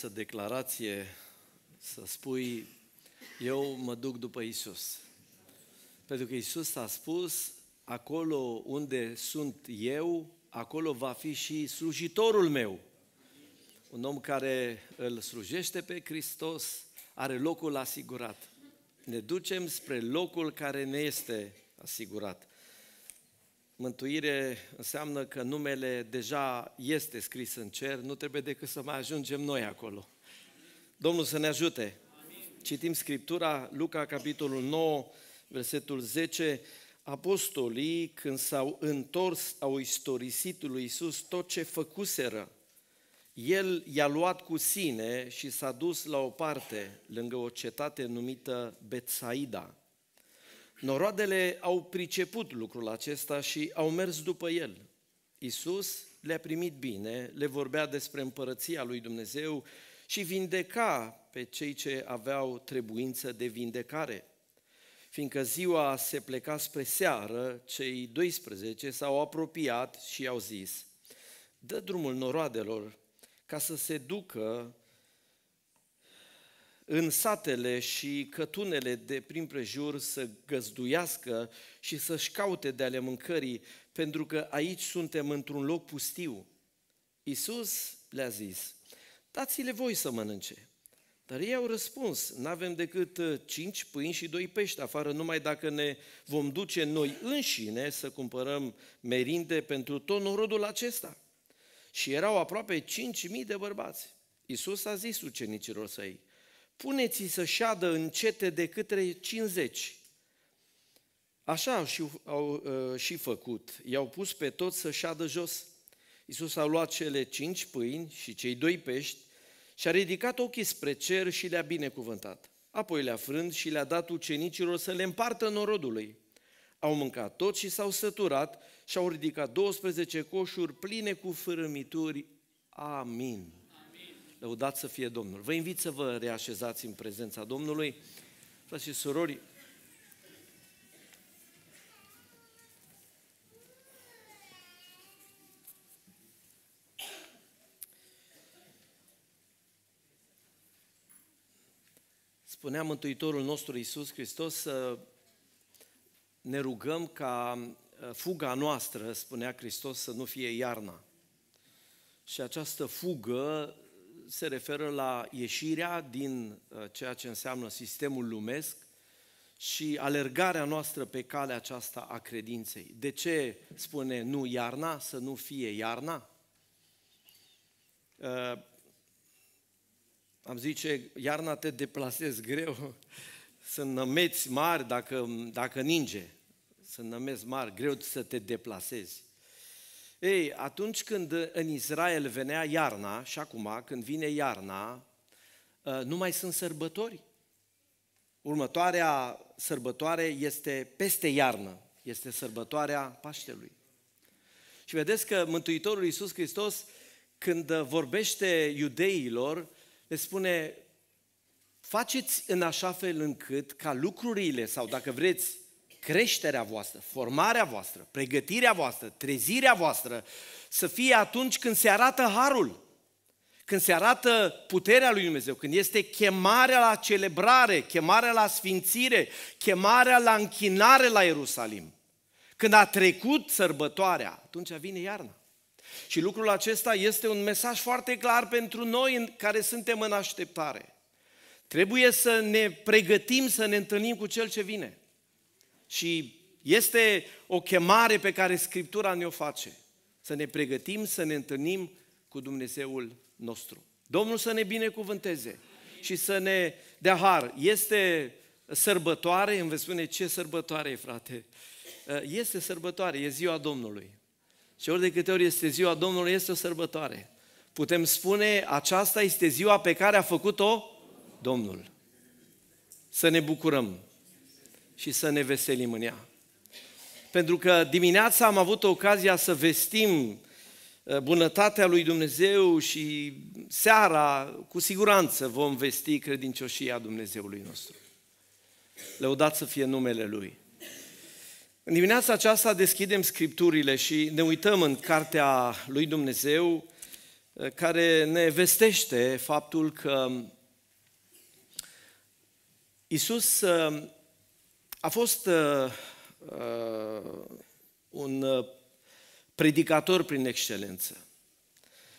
frumoasă declarație să spui, eu mă duc după Isus. Pentru că Isus a spus, acolo unde sunt eu, acolo va fi și slujitorul meu. Un om care îl slujește pe Hristos are locul asigurat. Ne ducem spre locul care ne este asigurat. Mântuire înseamnă că numele deja este scris în cer, nu trebuie decât să mai ajungem noi acolo. Domnul să ne ajute! Citim Scriptura, Luca, capitolul 9, versetul 10. Apostolii, când s-au întors, au istorisit lui Iisus tot ce făcuseră. El i-a luat cu sine și s-a dus la o parte, lângă o cetate numită Betsaida – Noroadele au priceput lucrul acesta și au mers după el. Isus le-a primit bine, le vorbea despre împărăția lui Dumnezeu și vindeca pe cei ce aveau trebuință de vindecare. Fiindcă ziua se pleca spre seară, cei 12 s-au apropiat și i-au zis, dă drumul noroadelor ca să se ducă în satele și cătunele de prin prejur să găzduiască și să-și caute de ale mâncării, pentru că aici suntem într-un loc pustiu. Iisus le-a zis, dați-le voi să mănânce. Dar ei au răspuns, nu avem decât uh, cinci pâini și doi pești afară, numai dacă ne vom duce noi înșine să cumpărăm merinde pentru tot norodul acesta. Și erau aproape cinci mii de bărbați. Iisus a zis ucenicilor săi, puneți să șadă încete de către 50. Așa au și, au uh, și făcut. I-au pus pe toți să șadă jos. Iisus a luat cele cinci pâini și cei doi pești și a ridicat ochii spre cer și le-a binecuvântat. Apoi le-a frânt și le-a dat ucenicilor să le împartă norodului. Au mâncat tot și s-au săturat și au ridicat 12 coșuri pline cu fărâmituri. Amin. Lăudat să fie Domnul. Vă invit să vă reașezați în prezența Domnului. Frați și surori, spunea Mântuitorul nostru Iisus Hristos să ne rugăm ca ă, fuga noastră, spunea Hristos, să nu fie iarna. Și această fugă se referă la ieșirea din uh, ceea ce înseamnă sistemul lumesc și alergarea noastră pe calea aceasta a credinței. De ce spune nu iarna, să nu fie iarna? Uh, am zice, iarna te deplasezi greu, sunt nămeți mari dacă, dacă ninge, sunt nămeți mari, greu să te deplasezi. Ei, atunci când uh, în Israel venea iarna, și acum când vine iarna, uh, nu mai sunt sărbători. Următoarea sărbătoare este peste iarnă, este sărbătoarea Paștelui. Și vedeți că Mântuitorul Iisus Hristos, când uh, vorbește iudeilor, le spune, faceți în așa fel încât ca lucrurile, sau dacă vreți, creșterea voastră, formarea voastră, pregătirea voastră, trezirea voastră să fie atunci când se arată harul, când se arată puterea lui Dumnezeu, când este chemarea la celebrare, chemarea la sfințire, chemarea la închinare la Ierusalim. Când a trecut sărbătoarea, atunci vine iarna. Și lucrul acesta este un mesaj foarte clar pentru noi în care suntem în așteptare. Trebuie să ne pregătim să ne întâlnim cu Cel ce vine. Și este o chemare pe care Scriptura ne-o face. Să ne pregătim să ne întâlnim cu Dumnezeul nostru. Domnul să ne binecuvânteze și să ne dea har. Este sărbătoare, îmi veți spune ce sărbătoare e, frate. Eh, este sărbătoare, e ziua Domnului. Și ori de câte ori este ziua Domnului, este o sărbătoare. Putem spune, aceasta este ziua pe care a făcut-o Domnul. Să ne bucurăm și să ne veselim în ea. Pentru că dimineața am avut ocazia să vestim uh, bunătatea lui Dumnezeu și seara, cu siguranță, vom vesti credincioșia Dumnezeului nostru. Lăudat să fie numele Lui. În dimineața aceasta deschidem Scripturile și ne uităm în Cartea lui Dumnezeu, uh, care ne vestește faptul că Isus uh, a fost uh, uh, un uh, predicator prin excelență.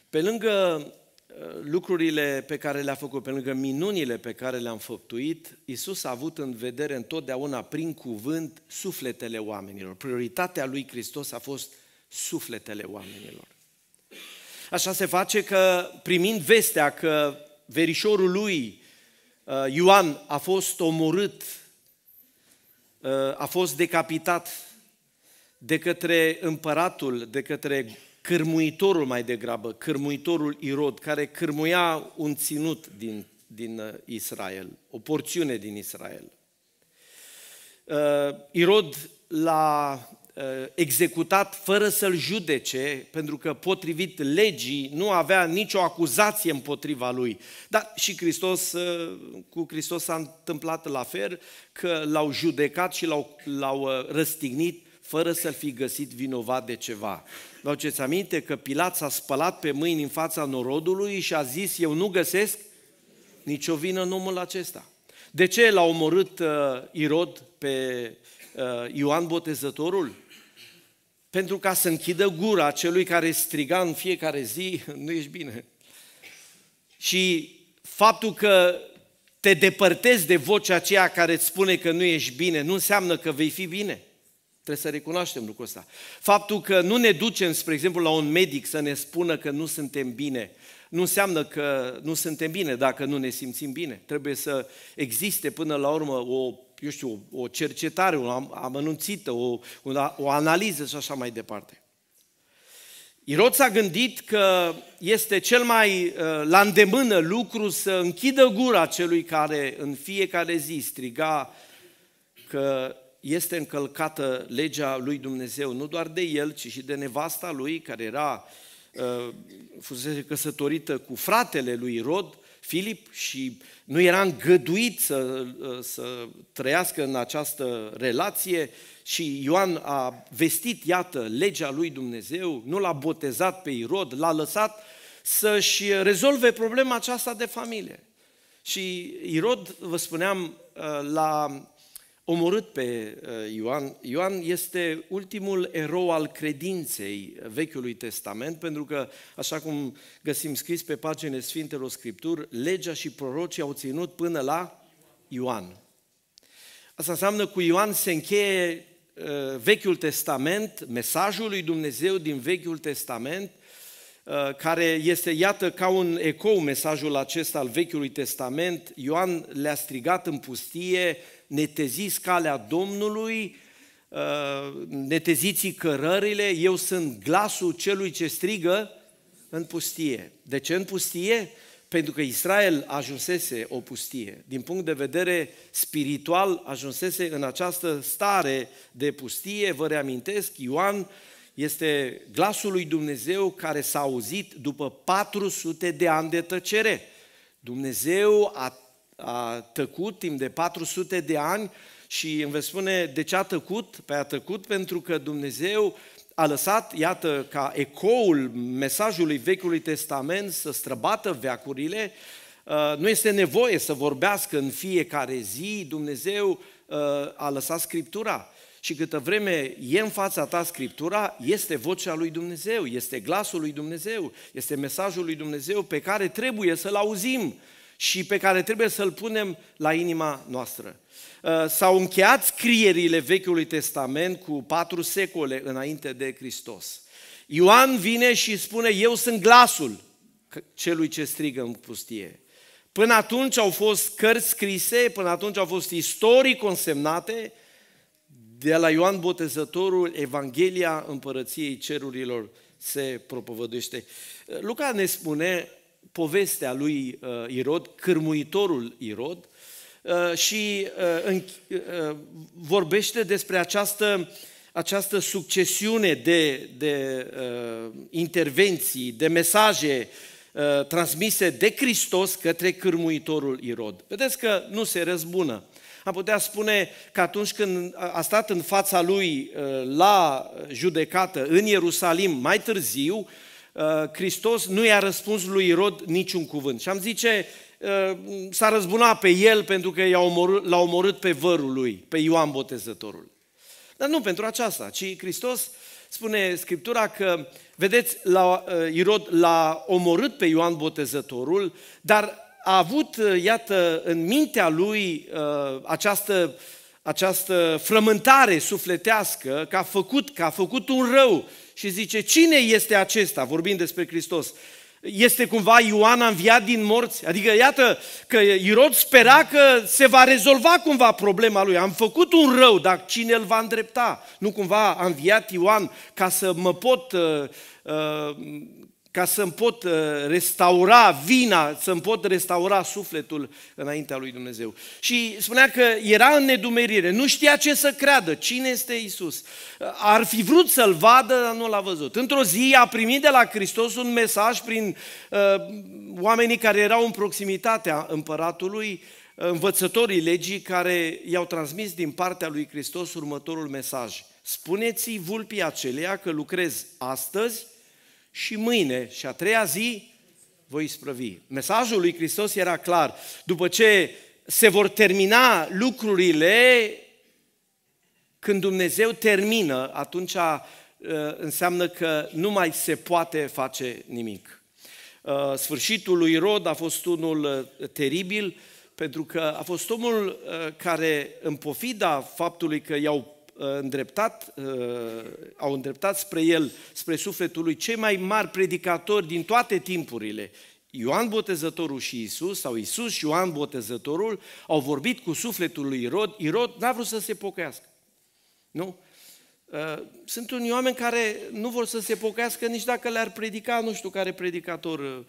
Pe lângă uh, lucrurile pe care le-a făcut, pe lângă minunile pe care le-am făptuit, Isus a avut în vedere întotdeauna prin cuvânt sufletele oamenilor. Prioritatea lui Hristos a fost sufletele oamenilor. Așa se face că primind vestea că verișorul lui uh, Ioan a fost omorât Uh, a fost decapitat de către împăratul, de către cârmuitorul mai degrabă, cârmuitorul Irod, care cârmuia un ținut din, din uh, Israel, o porțiune din Israel. Uh, Irod l-a Uh, executat fără să-l judece, pentru că potrivit legii nu avea nicio acuzație împotriva lui. Dar și Hristos, uh, cu Hristos s-a întâmplat la fel, că l-au judecat și l-au, l-au uh, răstignit fără să-l fi găsit vinovat de ceva. Vă aduceți aminte că Pilat s-a spălat pe mâini în fața norodului și a zis, eu nu găsesc nicio vină în omul acesta. De ce l-a omorât Irod pe Uh, Ioan Botezătorul? Pentru ca să închidă gura celui care striga în fiecare zi, nu ești bine. Și faptul că te depărtezi de vocea aceea care îți spune că nu ești bine, nu înseamnă că vei fi bine. Trebuie să recunoaștem lucrul ăsta. Faptul că nu ne ducem, spre exemplu, la un medic să ne spună că nu suntem bine, nu înseamnă că nu suntem bine dacă nu ne simțim bine. Trebuie să existe până la urmă o eu știu, o, o cercetare, o amănunțită, o, una, o analiză și așa mai departe. Irod s-a gândit că este cel mai uh, la îndemână lucru să închidă gura celui care în fiecare zi striga că este încălcată legea lui Dumnezeu, nu doar de el, ci și de nevasta lui, care era, uh, fusese căsătorită cu fratele lui Irod, Filip și nu era îngăduit să, să trăiască în această relație și Ioan a vestit, iată, legea lui Dumnezeu, nu l-a botezat pe Irod, l-a lăsat să-și rezolve problema aceasta de familie. Și Irod, vă spuneam, l-a omorât pe uh, Ioan. Ioan este ultimul erou al credinței Vechiului Testament, pentru că, așa cum găsim scris pe pagine Sfintelor Scripturi, legea și prorocii au ținut până la Ioan. Asta înseamnă cu Ioan se încheie uh, Vechiul Testament, mesajul lui Dumnezeu din Vechiul Testament, uh, care este, iată, ca un ecou mesajul acesta al Vechiului Testament. Ioan le-a strigat în pustie, neteziți calea Domnului, uh, neteziți cărările, eu sunt glasul celui ce strigă în pustie. De ce în pustie? Pentru că Israel ajunsese o pustie. Din punct de vedere spiritual, ajunsese în această stare de pustie. Vă reamintesc, Ioan este glasul lui Dumnezeu care s-a auzit după 400 de ani de tăcere. Dumnezeu a a tăcut timp de 400 de ani și îmi veți spune de ce a tăcut? Păi a tăcut pentru că Dumnezeu a lăsat, iată, ca ecoul mesajului Vechiului Testament să străbată veacurile, uh, nu este nevoie să vorbească în fiecare zi, Dumnezeu uh, a lăsat Scriptura. Și câtă vreme e în fața ta Scriptura, este vocea lui Dumnezeu, este glasul lui Dumnezeu, este mesajul lui Dumnezeu pe care trebuie să-l auzim și pe care trebuie să-l punem la inima noastră. Uh, s-au încheiat scrierile Vechiului Testament cu patru secole înainte de Hristos. Ioan vine și spune, eu sunt glasul celui ce strigă în pustie. Până atunci au fost cărți scrise, până atunci au fost istorii consemnate, de la Ioan Botezătorul, Evanghelia Împărăției Cerurilor se propovăduiește. Uh, Luca ne spune povestea lui uh, Irod, cârmuitorul Irod, uh, și uh, vorbește despre această, această succesiune de, de intervenții, de mesaje transmise de Hristos către cârmuitorul Irod. Vedeți că nu se răzbună. Am putea spune că atunci când a stat în fața lui la judecată în Ierusalim mai târziu, Uh, Hristos nu i-a răspuns lui Irod niciun cuvânt. Și am zice, uh, s-a răzbunat pe el pentru că l-a omorât, omorât pe vărul lui, pe Ioan Botezătorul. Dar nu pentru aceasta, ci Hristos spune Scriptura că, vedeți, la, uh, Irod l-a omorât pe Ioan Botezătorul, dar a avut, iată, în mintea lui această, această frământare sufletească că a făcut, că a făcut un rău și zice, cine este acesta, vorbind despre Hristos? Este cumva Ioan înviat din morți? Adică iată că Irod spera că se va rezolva cumva problema lui. Am făcut un rău, dar cine îl va îndrepta? Nu cumva a înviat Ioan ca să mă pot, uh, uh, ca să-mi pot uh, restaura vina, să-mi pot restaura sufletul înaintea lui Dumnezeu. Și spunea că era în nedumerire, nu știa ce să creadă, cine este Isus. Uh, ar fi vrut să-l vadă, dar nu l-a văzut. Într-o zi a primit de la Hristos un mesaj prin uh, oamenii care erau în proximitatea împăratului, învățătorii legii care i-au transmis din partea lui Hristos următorul mesaj. Spuneți vulpii aceleia că lucrez astăzi și mâine și a treia zi voi sprăvi. Mesajul lui Hristos era clar. După ce se vor termina lucrurile, când Dumnezeu termină, atunci uh, înseamnă că nu mai se poate face nimic. Uh, sfârșitul lui Rod a fost unul uh, teribil, pentru că a fost omul care, în pofida faptului că i-au Uh, îndreptat, uh, au îndreptat spre el, spre sufletul lui, cei mai mari predicatori din toate timpurile, Ioan Botezătorul și Isus, sau Isus și Ioan Botezătorul, au vorbit cu sufletul lui Irod. Irod n-a vrut să se pocăiască. Nu? Uh, sunt unii oameni care nu vor să se pocăiască nici dacă le-ar predica, nu știu care predicator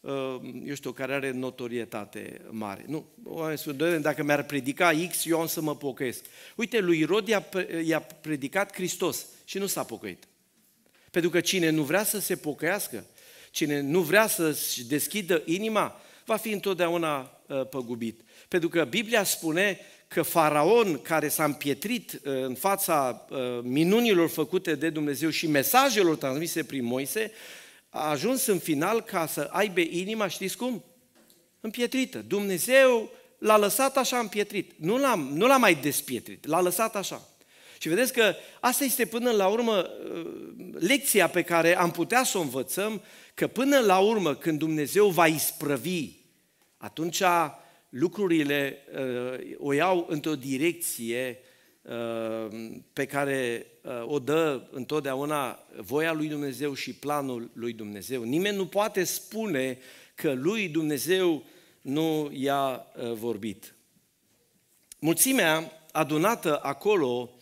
Uh, eu știu, care are notorietate mare. Nu, oamenii spun, dacă mi-ar predica X, eu am să mă pocăiesc. Uite, lui Irod i-a, i-a predicat Hristos și nu s-a pocăit. Pentru că cine nu vrea să se pocăiască, cine nu vrea să-și deschidă inima, va fi întotdeauna uh, păgubit. Pentru că Biblia spune că faraon care s-a împietrit uh, în fața minunilor făcute de Dumnezeu și mesajelor transmise prin Moise, a ajuns în final ca să aibă inima, știți cum? Împietrită. Dumnezeu l-a lăsat așa împietrit. Nu l-a, nu l-a mai despietrit, l-a lăsat așa. Și vedeți că asta este până la urmă uh, lecția pe care am putea să o învățăm, că până la urmă când Dumnezeu va isprăvi, atunci lucrurile uh, o iau într-o direcție Uh, pe care uh, o dă întotdeauna voia lui Dumnezeu și planul lui Dumnezeu. Nimeni nu poate spune că lui Dumnezeu nu i-a uh, vorbit. Mulțimea adunată acolo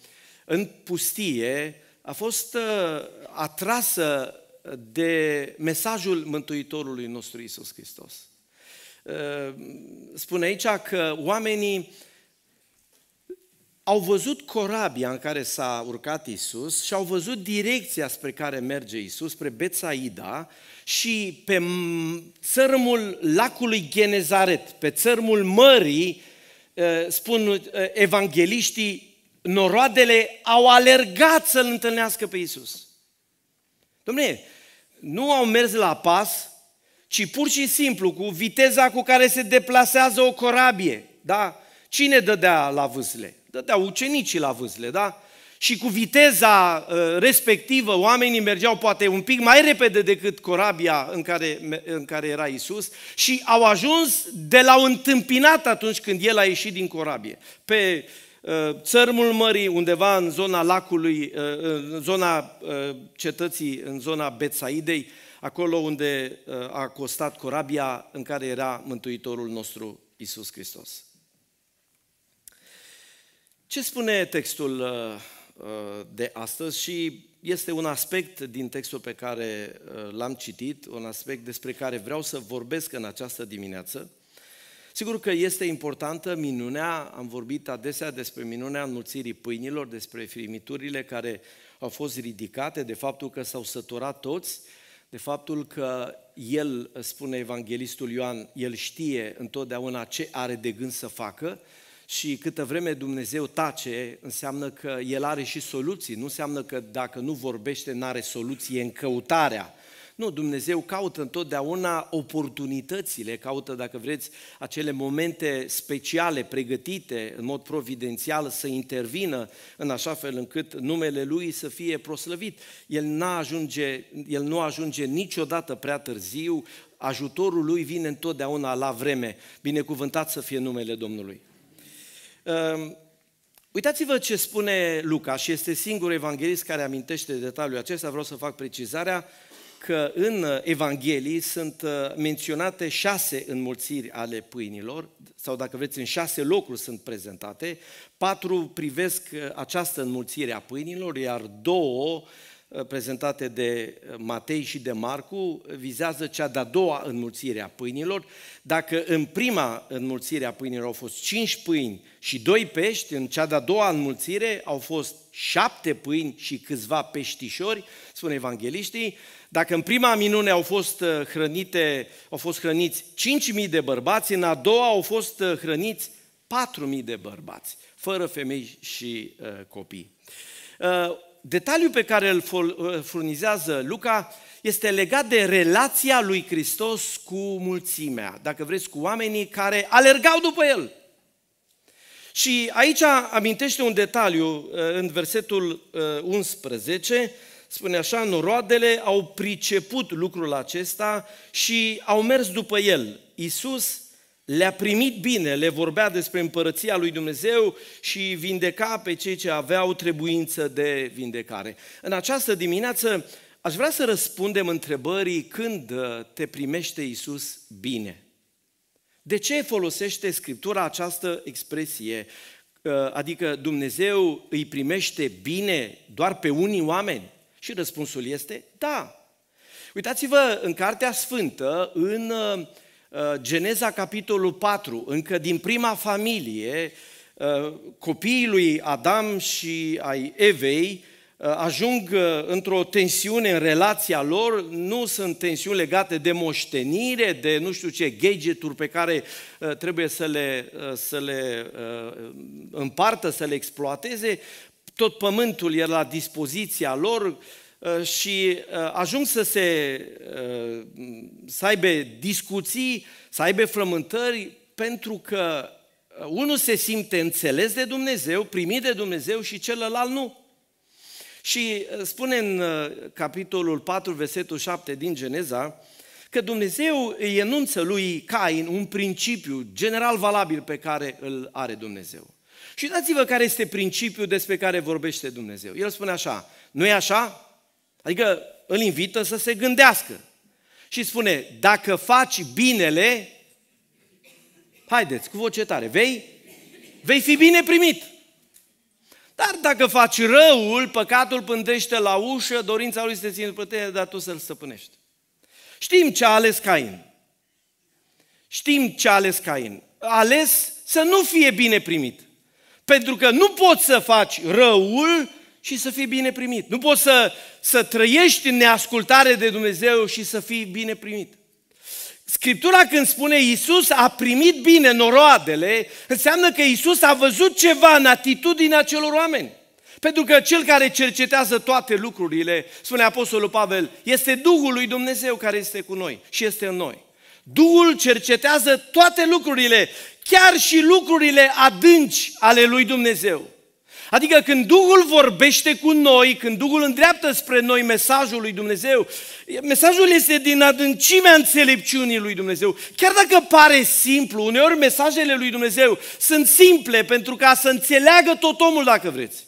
în pustie a fost atrasă de mesajul Mântuitorului nostru Isus Hristos. Spune aici că oamenii au văzut corabia în care s-a urcat Isus și au văzut direcția spre care merge Isus, spre Betsaida și pe țărmul lacului Genezaret, pe țărmul mării, ă, spun ă, evangeliștii, noroadele au alergat să-L întâlnească pe Isus. Domnule, nu au mers la pas, ci pur și simplu cu viteza cu care se deplasează o corabie. Da? Cine dădea la vâsle? dădeau ucenicii la vâzle, da? Și cu viteza uh, respectivă, oamenii mergeau poate un pic mai repede decât corabia în care, în care era Isus și au ajuns de la un întâmpinat atunci când el a ieșit din corabie. Pe uh, țărmul mării, undeva în zona lacului, uh, în zona cetății, în zona Betsaidei, acolo unde a costat corabia în care era Mântuitorul nostru Isus Hristos. Ce spune textul uh, uh, de astăzi și este un aspect din textul pe care uh, l-am citit, un aspect despre care vreau să vorbesc în această dimineață. Sigur că este importantă minunea, am vorbit adesea despre minunea înmulțirii pâinilor, despre frimiturile care au fost ridicate, de faptul că s-au săturat toți, de faptul că el, spune evanghelistul Ioan, el știe întotdeauna ce are de gând să facă, și câtă vreme Dumnezeu tace, înseamnă că El are și soluții. Nu înseamnă că dacă nu vorbește, nu are soluție în căutarea. Nu, Dumnezeu caută întotdeauna oportunitățile, caută, dacă vreți, acele momente speciale, pregătite în mod providențial să intervină în așa fel încât numele Lui să fie proslăvit. El, ajunge, el nu ajunge niciodată prea târziu, ajutorul Lui vine întotdeauna la vreme. Binecuvântat să fie numele Domnului! Ehm, uitați-vă ce spune Luca și este singurul evanghelist care amintește detaliul acesta. Vreau să fac precizarea că în Evanghelii sunt uh, menționate șase înmulțiri ale pâinilor, sau dacă vreți, în șase locuri sunt prezentate. Patru privesc uh, această înmulțire a pâinilor, iar două uh, Eh, prezentate de eh, Matei și de Marcu vizează cea de-a doua înmulțire a pâinilor. Dacă în prima înmulțire a pâinilor au fost cinci pâini și doi pești, în cea de-a doua înmulțire au fost șapte pâini și câțiva peștișori, spun evangeliștii. Dacă în prima minune au fost, eh, hrănite, au fost hrăniți 5.000 de bărbați, în a doua au fost hrăniți 4.000 de bărbați, fără femei și uh, copii detaliul pe care îl ă, furnizează Luca este legat de relația lui Hristos cu mulțimea, dacă vreți, cu oamenii care alergau după el. Și aici amintește un detaliu ă, în versetul 11, ă, spune așa, noroadele au priceput lucrul acesta și au mers după el. Iisus le-a primit bine, le vorbea despre împărăția lui Dumnezeu și vindeca pe cei ce aveau trebuință de vindecare. În această dimineață aș vrea să răspundem întrebării când uh, te primește Isus bine. De ce folosește Scriptura această expresie? Uh, adică Dumnezeu îi primește bine doar pe unii oameni? Și răspunsul este da. Uitați-vă în Cartea Sfântă, în uh, Uh, Geneza, capitolul 4, încă din prima familie, uh, copiii lui Adam și ai Evei uh, ajung într-o tensiune în relația lor, nu sunt tensiuni legate de moștenire, de nu știu ce gadgeturi pe care trebuie să le, să le împartă, să le exploateze, tot pământul e la dispoziția lor, Uh, și uh, ajung să se uh, să aibă discuții, să aibă frământări, pentru că unul se simte înțeles de Dumnezeu, primit de Dumnezeu și celălalt nu. Și spune în capitolul 4, versetul 7 din Geneza, că Dumnezeu îi enunță lui Cain un principiu general valabil pe care îl are Dumnezeu. Și dați-vă care este principiul despre care vorbește Dumnezeu. El spune așa, nu e așa? Adică îl invită să se gândească. Și spune, dacă faci binele, haideți, cu voce tare, vei, vei fi bine primit. Dar dacă faci răul, păcatul pândește la ușă, dorința lui este ține pe tine, dar tu să-l stăpânești. Știm ce a ales Cain. Știm ce a ales Cain. A ales să nu fie bine primit. Pentru că nu poți să faci răul și să fii bine primit. Nu poți să, să trăiești în neascultare de Dumnezeu și să fii bine primit. Scriptura când spune Iisus a primit bine noroadele, înseamnă că Iisus a văzut ceva în atitudinea celor oameni. Pentru că cel care cercetează toate lucrurile, spune Apostolul Pavel, este Duhul lui Dumnezeu care este cu noi și este în noi. Duhul cercetează toate lucrurile, chiar și lucrurile adânci ale lui Dumnezeu. Adică când Duhul vorbește cu noi, când Duhul îndreaptă spre noi mesajul lui Dumnezeu, mesajul este din adâncimea înțelepciunii lui Dumnezeu. Chiar dacă pare simplu, uneori mesajele lui Dumnezeu sunt simple pentru ca să înțeleagă tot omul dacă vreți.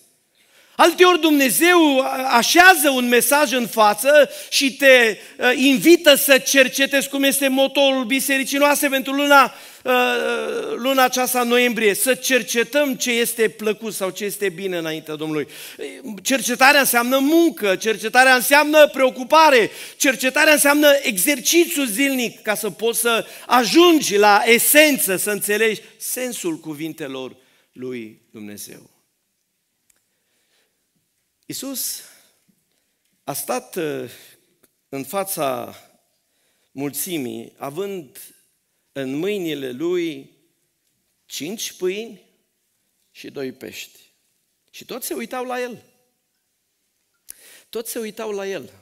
Alteori Dumnezeu așează un mesaj în față și te uh, invită să cercetezi cum este motorul bisericii noastre pentru luna, uh, uh, luna aceasta noiembrie. Să cercetăm ce este plăcut sau ce este bine înaintea Domnului. Cercetarea înseamnă muncă, cercetarea înseamnă preocupare, cercetarea înseamnă exercițiu zilnic ca să poți să ajungi la esență, să înțelegi sensul cuvintelor lui Dumnezeu. Iisus a stat uh, în fața mulțimii, având în mâinile lui cinci pâini și doi pești. Și toți se uitau la el. Toți se uitau la el.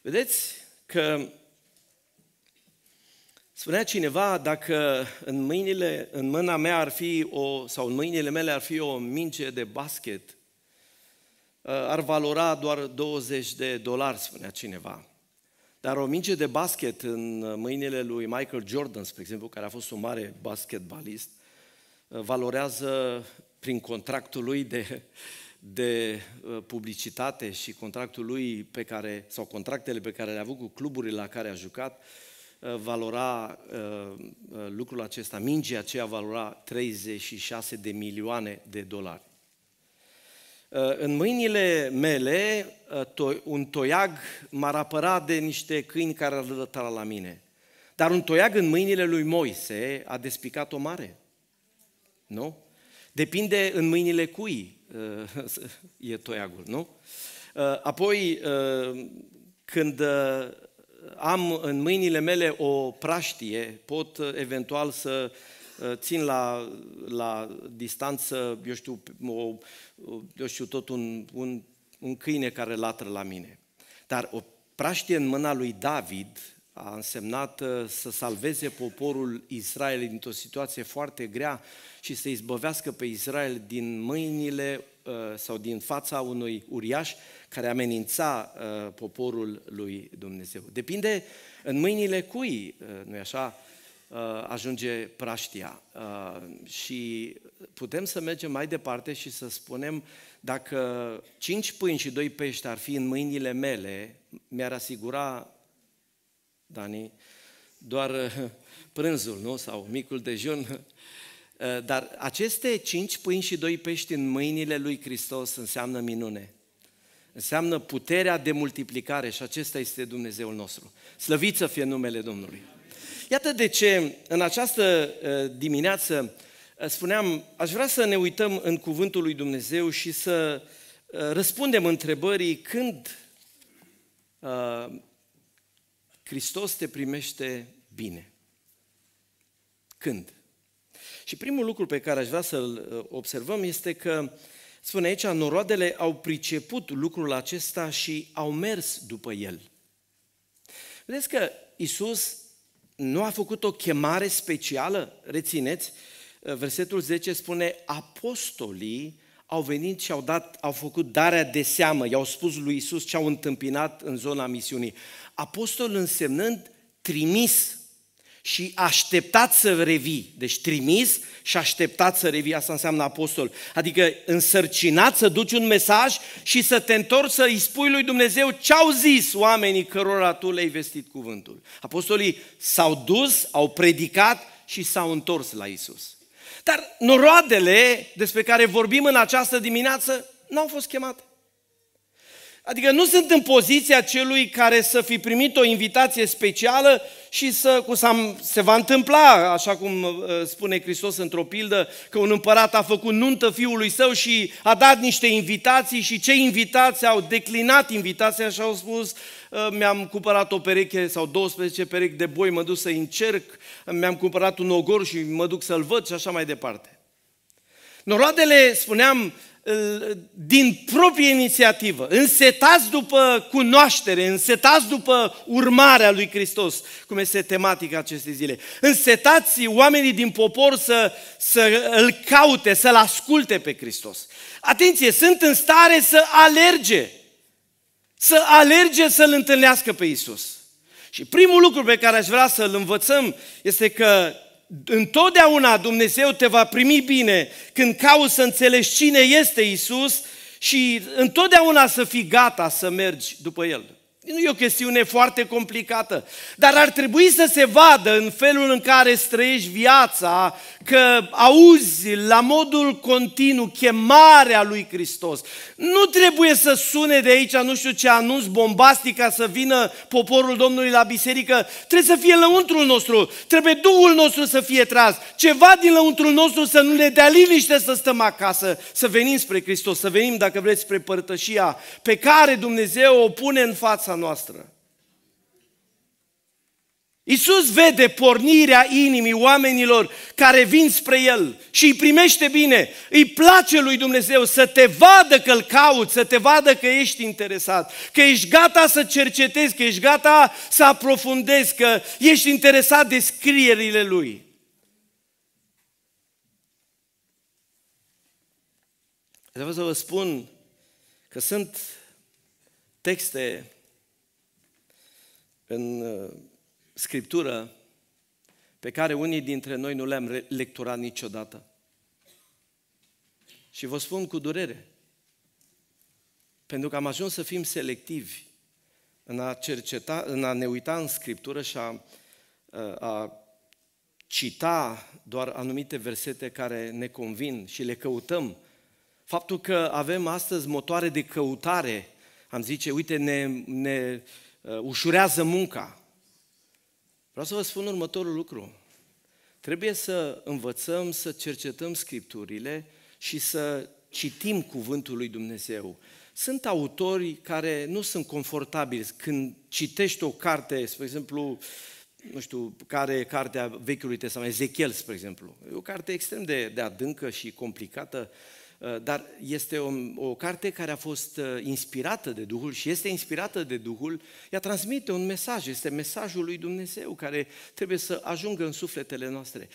Vedeți că spunea cineva dacă în mâinile, în mâna mea ar fi o, sau în mâinile mele ar fi o minge de basket, Uh, ar valora doar 20 de dolari, spunea cineva. Dar o minge de basket în uh, mâinile lui Michael Jordan, spre exemplu, care a fost un mare basketbalist, uh, valorează prin contractul lui de, de publicitate și contractul lui pe care, sau contractele pe care le-a avut cu cluburile la care a jucat, valora lucrul acesta, mingea aceea valora 36 de milioane de dolari. În mâinile mele ă, un toiag m-ar apăra de niște câini care ar rătara la mine. Dar un toiag în mâinile lui Moise a despicat o mare. Nu? Depinde în mâinile cui ă, e toiagul, nu? Ă, apoi, când am în mâinile mele o praștie, pot eventual să țin la, la distanță, eu știu, o, eu știu, tot un, un, un câine care latră la mine. Dar o praștie în mâna lui David a însemnat uh, să salveze poporul Israel dintr-o situație foarte grea și să izbăvească pe Israel din mâinile uh, sau din fața unui uriaș care amenința uh, poporul lui Dumnezeu. Depinde în mâinile cui, nu-i așa? Uh, ajunge praștia. Uh, și putem să mergem mai departe și să spunem, dacă cinci pâini și doi pești ar fi în mâinile mele, mi-ar asigura, Dani, doar uh, prânzul, nu? Sau micul dejun. Dar aceste cinci pâini și doi pești în mâinile lui Hristos înseamnă minune. Înseamnă puterea de multiplicare și acesta este Dumnezeul nostru. Slăviți să fie numele Domnului! Iată de ce în această uh, dimineață uh, spuneam, aș vrea să ne uităm în cuvântul lui Dumnezeu și să uh, răspundem întrebării când uh, Hristos te primește bine. Când? Și primul lucru pe care aș vrea să-l observăm este că, spune aici, noroadele au priceput lucrul acesta și au mers după el. Vedeți că Isus nu a făcut o chemare specială? Rețineți, uh, versetul 10 spune, apostolii au venit și au, dat, au făcut darea de seamă, i-au spus lui Isus ce au întâmpinat în zona misiunii. Apostol însemnând trimis, și așteptat să revii. Deci trimis și așteptat să revii, asta înseamnă apostol. Adică însărcinat să duci un mesaj și să te întorci să îi spui lui Dumnezeu ce au zis oamenii cărora tu le-ai vestit cuvântul. Apostolii s-au dus, au predicat și s-au întors la Isus. Dar noroadele despre care vorbim în această dimineață n-au fost chemate. Adică nu sunt în poziția celui care să fi primit o invitație specială și să, cu sam, se va întâmpla, așa cum uh, spune Hristos într-o pildă, că un împărat a făcut nuntă fiului său și a dat niște invitații și cei invitați au declinat invitația și au spus uh, mi-am cumpărat o pereche sau 12 perechi de boi, mă duc să încerc, mi-am cumpărat un ogor și mă duc să-l văd și așa mai departe. Noroadele, spuneam, din proprie inițiativă, însetați după cunoaștere, însetați după urmarea lui Hristos, cum este tematica acestei zile. Însetați oamenii din popor să, să îl caute, să-l asculte pe Hristos. Atenție, sunt în stare să alerge, să alerge să-l întâlnească pe Isus. Și primul lucru pe care aș vrea să-l învățăm este că Întotdeauna Dumnezeu te va primi bine când cauți să înțelegi cine este Isus și întotdeauna să fii gata să mergi după El. Nu e o chestiune foarte complicată, dar ar trebui să se vadă în felul în care străiești viața că auzi la modul continuu chemarea lui Hristos. Nu trebuie să sune de aici nu știu ce anunț bombastic ca să vină poporul Domnului la biserică. Trebuie să fie lăuntrul nostru, trebuie Duhul nostru să fie tras, ceva din lăuntrul nostru să nu ne dea liniște să stăm acasă, să venim spre Hristos, să venim, dacă vreți, spre părtășia pe care Dumnezeu o pune în fața viața noastră. Iisus vede pornirea inimii oamenilor care vin spre El și îi primește bine. Îi place lui Dumnezeu să te vadă că îl cauți, să te vadă că ești interesat, că ești gata să cercetezi, că ești gata să aprofundezi, că ești interesat de scrierile Lui. Vreau să vă spun că sunt texte în uh, Scriptură pe care unii dintre noi nu le-am lecturat niciodată. Și vă spun cu durere, pentru că am ajuns să fim selectivi în a cerceta, în a ne uita în Scriptură și a, uh, a cita doar anumite versete care ne convin și le căutăm. Faptul că avem astăzi motoare de căutare, am zice, uite, ne, ne Uh, ușurează munca. Vreau să vă spun următorul lucru. Trebuie să învățăm să cercetăm scripturile și să citim cuvântul lui Dumnezeu. Sunt autori care nu sunt confortabili când citești o carte, spre exemplu, nu știu, care e cartea Vechiului Testament, Ezechiel, spre exemplu. E o carte extrem de, de adâncă și complicată Uh, dar este o, o carte care a fost uh, inspirată de Duhul și este inspirată de Duhul, ea transmite un mesaj, este mesajul lui Dumnezeu care trebuie să ajungă în sufletele noastre.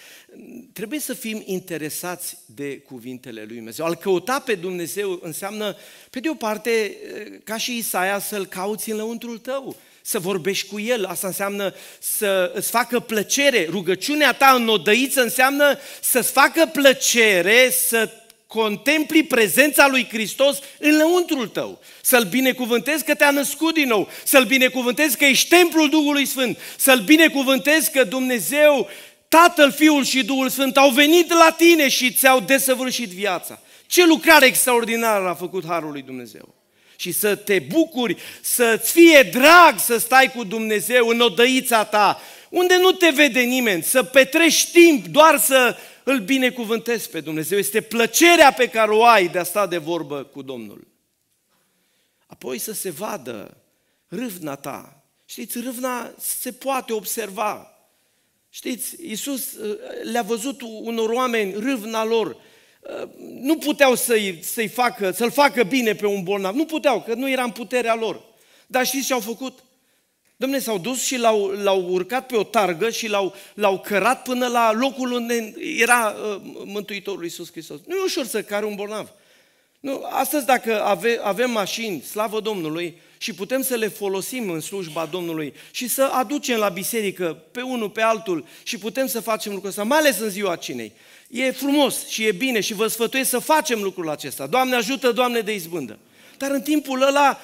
Trebuie să fim interesați de cuvintele lui Dumnezeu. Al căuta pe Dumnezeu înseamnă, pe de o parte, uh, ca și Isaia, să-L cauți înăuntrul tău, să vorbești cu El. Asta înseamnă să îți facă plăcere. Rugăciunea ta în odăiță înseamnă să-ți facă plăcere să contempli prezența lui Hristos înăuntrul tău. Să-L binecuvântezi că te-a născut din nou, să-L binecuvântezi că ești templul Duhului Sfânt, să-L binecuvântezi că Dumnezeu, Tatăl, Fiul și Duhul Sfânt au venit la tine și ți-au desăvârșit viața. Ce lucrare extraordinară a făcut Harul lui Dumnezeu! și să te bucuri, să-ți fie drag să stai cu Dumnezeu în odăița ta, unde nu te vede nimeni, să petrești timp doar să îl binecuvântezi pe Dumnezeu. Este plăcerea pe care o ai de a sta de vorbă cu Domnul. Apoi să se vadă râvna ta. Știți, râvna se poate observa. Știți, Iisus eh, le-a văzut unor oameni râvna lor. Eh, nu puteau să-i, să facă, să-l facă bine pe un bolnav. Nu puteau, că nu era în puterea lor. Dar știți ce au făcut? Domne, s-au dus și l-au, l-au urcat pe o targă și l-au, l-au cărat până la locul unde era uh, Mântuitorul Iisus Hristos. Nu e ușor să care un bolnav. Nu, astăzi dacă ave, avem mașini, slavă Domnului, și putem să le folosim în slujba Domnului și să aducem la biserică pe unul, pe altul și putem să facem lucrul ăsta, mai ales în ziua cinei. E frumos și e bine și vă sfătuiesc să facem lucrul acesta. Doamne ajută, Doamne de izbândă! dar în timpul ăla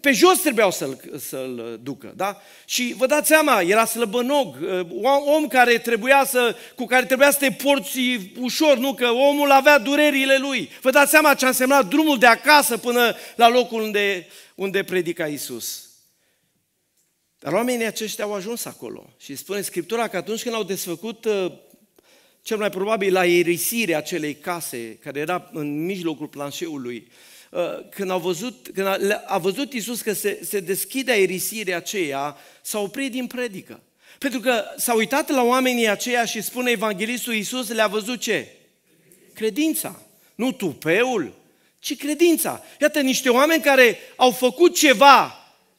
pe jos trebuiau să-l, să-l ducă. Da? Și vă dați seama, era slăbănog, uh, om care trebuia să, cu care trebuia să te porți ușor, nu că omul avea durerile lui. Vă dați seama ce a însemnat drumul de acasă până la locul unde, unde predica Isus. Dar oamenii aceștia au ajuns acolo și spune Scriptura că atunci când au desfăcut uh, cel mai probabil la erisirea acelei case care era în mijlocul planșeului, Uh, când, a văzut, când a, a văzut Iisus că se, se deschide aerisirea aceea, s-a oprit din predică. Pentru că s-a uitat la oamenii aceia și spune Evanghelistul Iisus, le-a văzut ce? Credința. Nu tupeul, ci credința. Iată niște oameni care au făcut ceva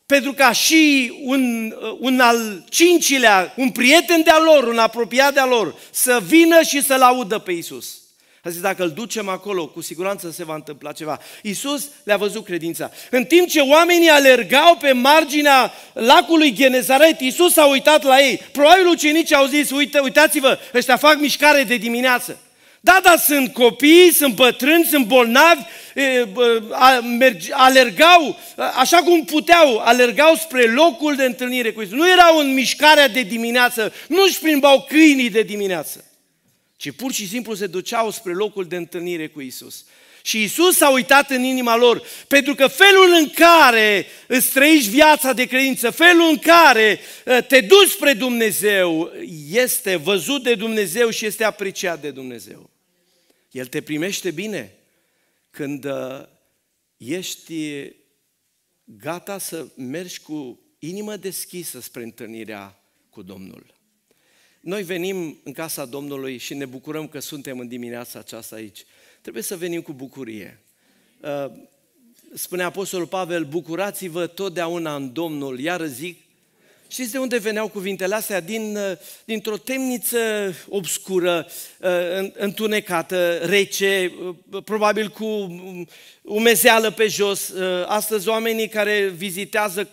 pentru ca și un, uh, un al cincilea, un prieten de al lor, un apropiat de al lor, să vină și să-L audă pe Iisus. A zis, dacă îl ducem acolo, cu siguranță se va întâmpla ceva. Iisus le-a văzut credința. În timp ce oamenii alergau pe marginea lacului Genezaret, Iisus a uitat la ei. Probabil ucenicii au zis, Uite, uitați-vă, ăștia fac mișcare de dimineață. Da, da, sunt copii, sunt bătrâni, sunt bolnavi, alergau așa cum puteau, alergau spre locul de întâlnire cu Iisus. Nu erau în mișcarea de dimineață, nu își plimbau câinii de dimineață ci pur și simplu se duceau spre locul de întâlnire cu Isus. Și Isus s-a uitat în inima lor, pentru că felul în care îți trăiești viața de credință, felul în care ă, te duci spre Dumnezeu, este văzut de Dumnezeu și este apreciat de Dumnezeu. El te primește bine când ă, ești gata să mergi cu inimă deschisă spre întâlnirea cu Domnul. Noi venim în casa Domnului și ne bucurăm că suntem în dimineața aceasta aici. Trebuie să venim cu bucurie. Uh, spune Apostolul Pavel, bucurați-vă totdeauna în Domnul. Iar zic, Știți de unde veneau cuvintele astea? Din, uh, dintr-o temniță obscură, uh, întunecată, rece, probabil cu um, umezeală pe jos. Astăzi oamenii care vizitează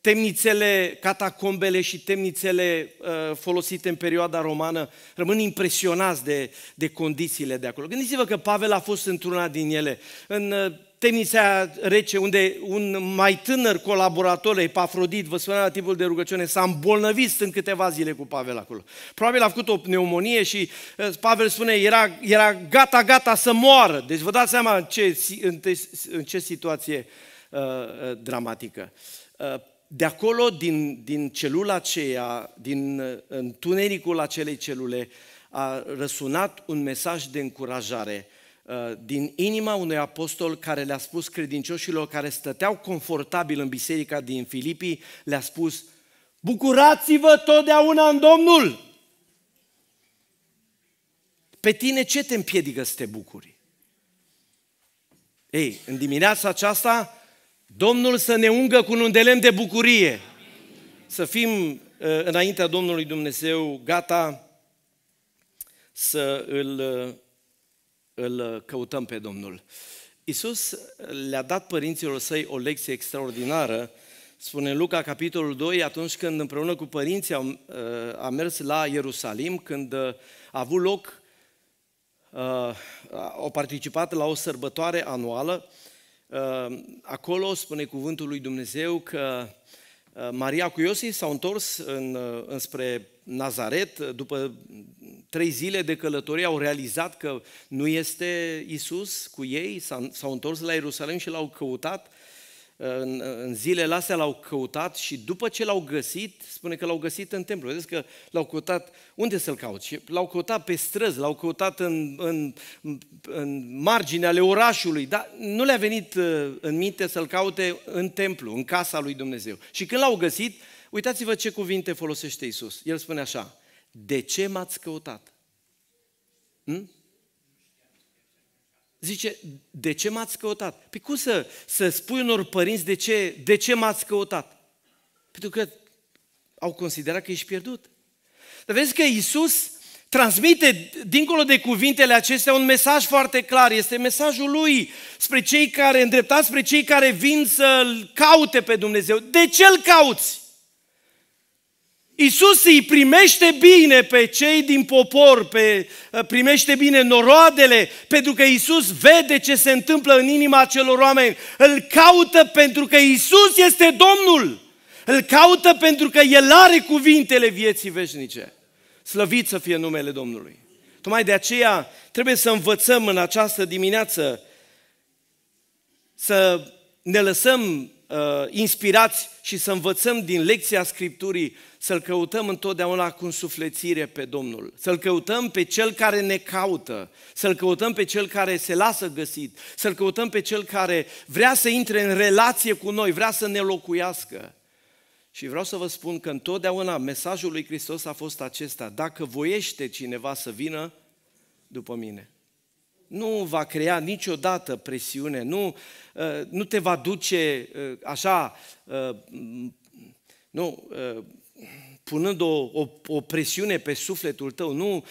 temnițele, catacombele și temnițele uh, folosite în perioada romană, rămân impresionați de, de condițiile de acolo. Gândiți-vă că Pavel a fost într-una din ele, în uh, temnița rece, unde un mai tânăr colaborator, Epafrodit, vă spunea la timpul de rugăciune, s-a îmbolnăvit în câteva zile cu Pavel acolo. Probabil a făcut o pneumonie și uh, Pavel spune, era, era gata, gata să moară. Deci vă dați seama în ce, în, te, în ce situație uh, uh dramatică. Uh, de acolo, din, din celula aceea, din uh, întunericul acelei celule, a răsunat un mesaj de încurajare uh, din inima unui apostol care le-a spus credincioșilor care stăteau confortabil în biserica din Filipii, le-a spus, bucurați-vă totdeauna în Domnul! Pe tine ce te împiedică să te bucuri? Ei, în dimineața aceasta Domnul să ne ungă cu un delem de bucurie. Să fim uh, înaintea Domnului Dumnezeu gata să îl, uh, îl uh, căutăm pe Domnul. Iisus le-a dat părinților săi o lecție extraordinară, spune Luca capitolul 2, atunci când împreună cu părinții a, mers la Ierusalim, când a avut loc, au participat la o sărbătoare anuală, Ehm, acolo spune cuvântul lui Dumnezeu că ehm, Maria cu Iosif s-au întors în, ehm, înspre Nazaret, după trei zile de călătorie au realizat că nu este Isus cu ei, s-au întors la Ierusalim și l-au căutat în, în zilele astea l-au căutat și după ce l-au găsit, spune că l-au găsit în templu. Vedeți că l-au căutat, unde să-l cauți? L-au căutat pe străzi, l-au căutat în, în, în margine ale orașului, dar nu le-a venit uh, în minte să-l caute în templu, în casa lui Dumnezeu. Și când l-au găsit, uitați-vă ce cuvinte folosește Isus. El spune așa, de ce m-ați căutat? Hm? Zice, de ce m-ați căutat? Păi cum să, să spui unor părinți de ce, de ce m-ați căutat? Pentru că au considerat că ești pierdut. Dar vezi că Isus transmite, dincolo de cuvintele acestea, un mesaj foarte clar. Este mesajul lui spre cei care, îndreptați, spre cei care vin să-L caute pe Dumnezeu. De ce-L cauți? Isus îi primește bine pe cei din popor, pe, uh, primește bine noroadele, pentru că Isus vede ce se întâmplă în inima celor oameni. Îl caută pentru că Isus este Domnul. Îl caută pentru că El are cuvintele vieții veșnice. Slăvit să fie numele Domnului. Tocmai de aceea trebuie să învățăm în această dimineață să ne lăsăm uh, inspirați și să învățăm din lecția Scripturii să-L căutăm întotdeauna cu sufletire pe Domnul, să-L căutăm pe Cel care ne caută, să-L căutăm pe Cel care se lasă găsit, să-L căutăm pe Cel care vrea să intre în relație cu noi, vrea să ne locuiască. Și vreau să vă spun că întotdeauna mesajul lui Hristos a fost acesta, dacă voiește cineva să vină după mine nu va crea niciodată presiune, nu, ă, nu te va duce ă, așa, ă, nu, punând o, o, o presiune pe sufletul tău, nu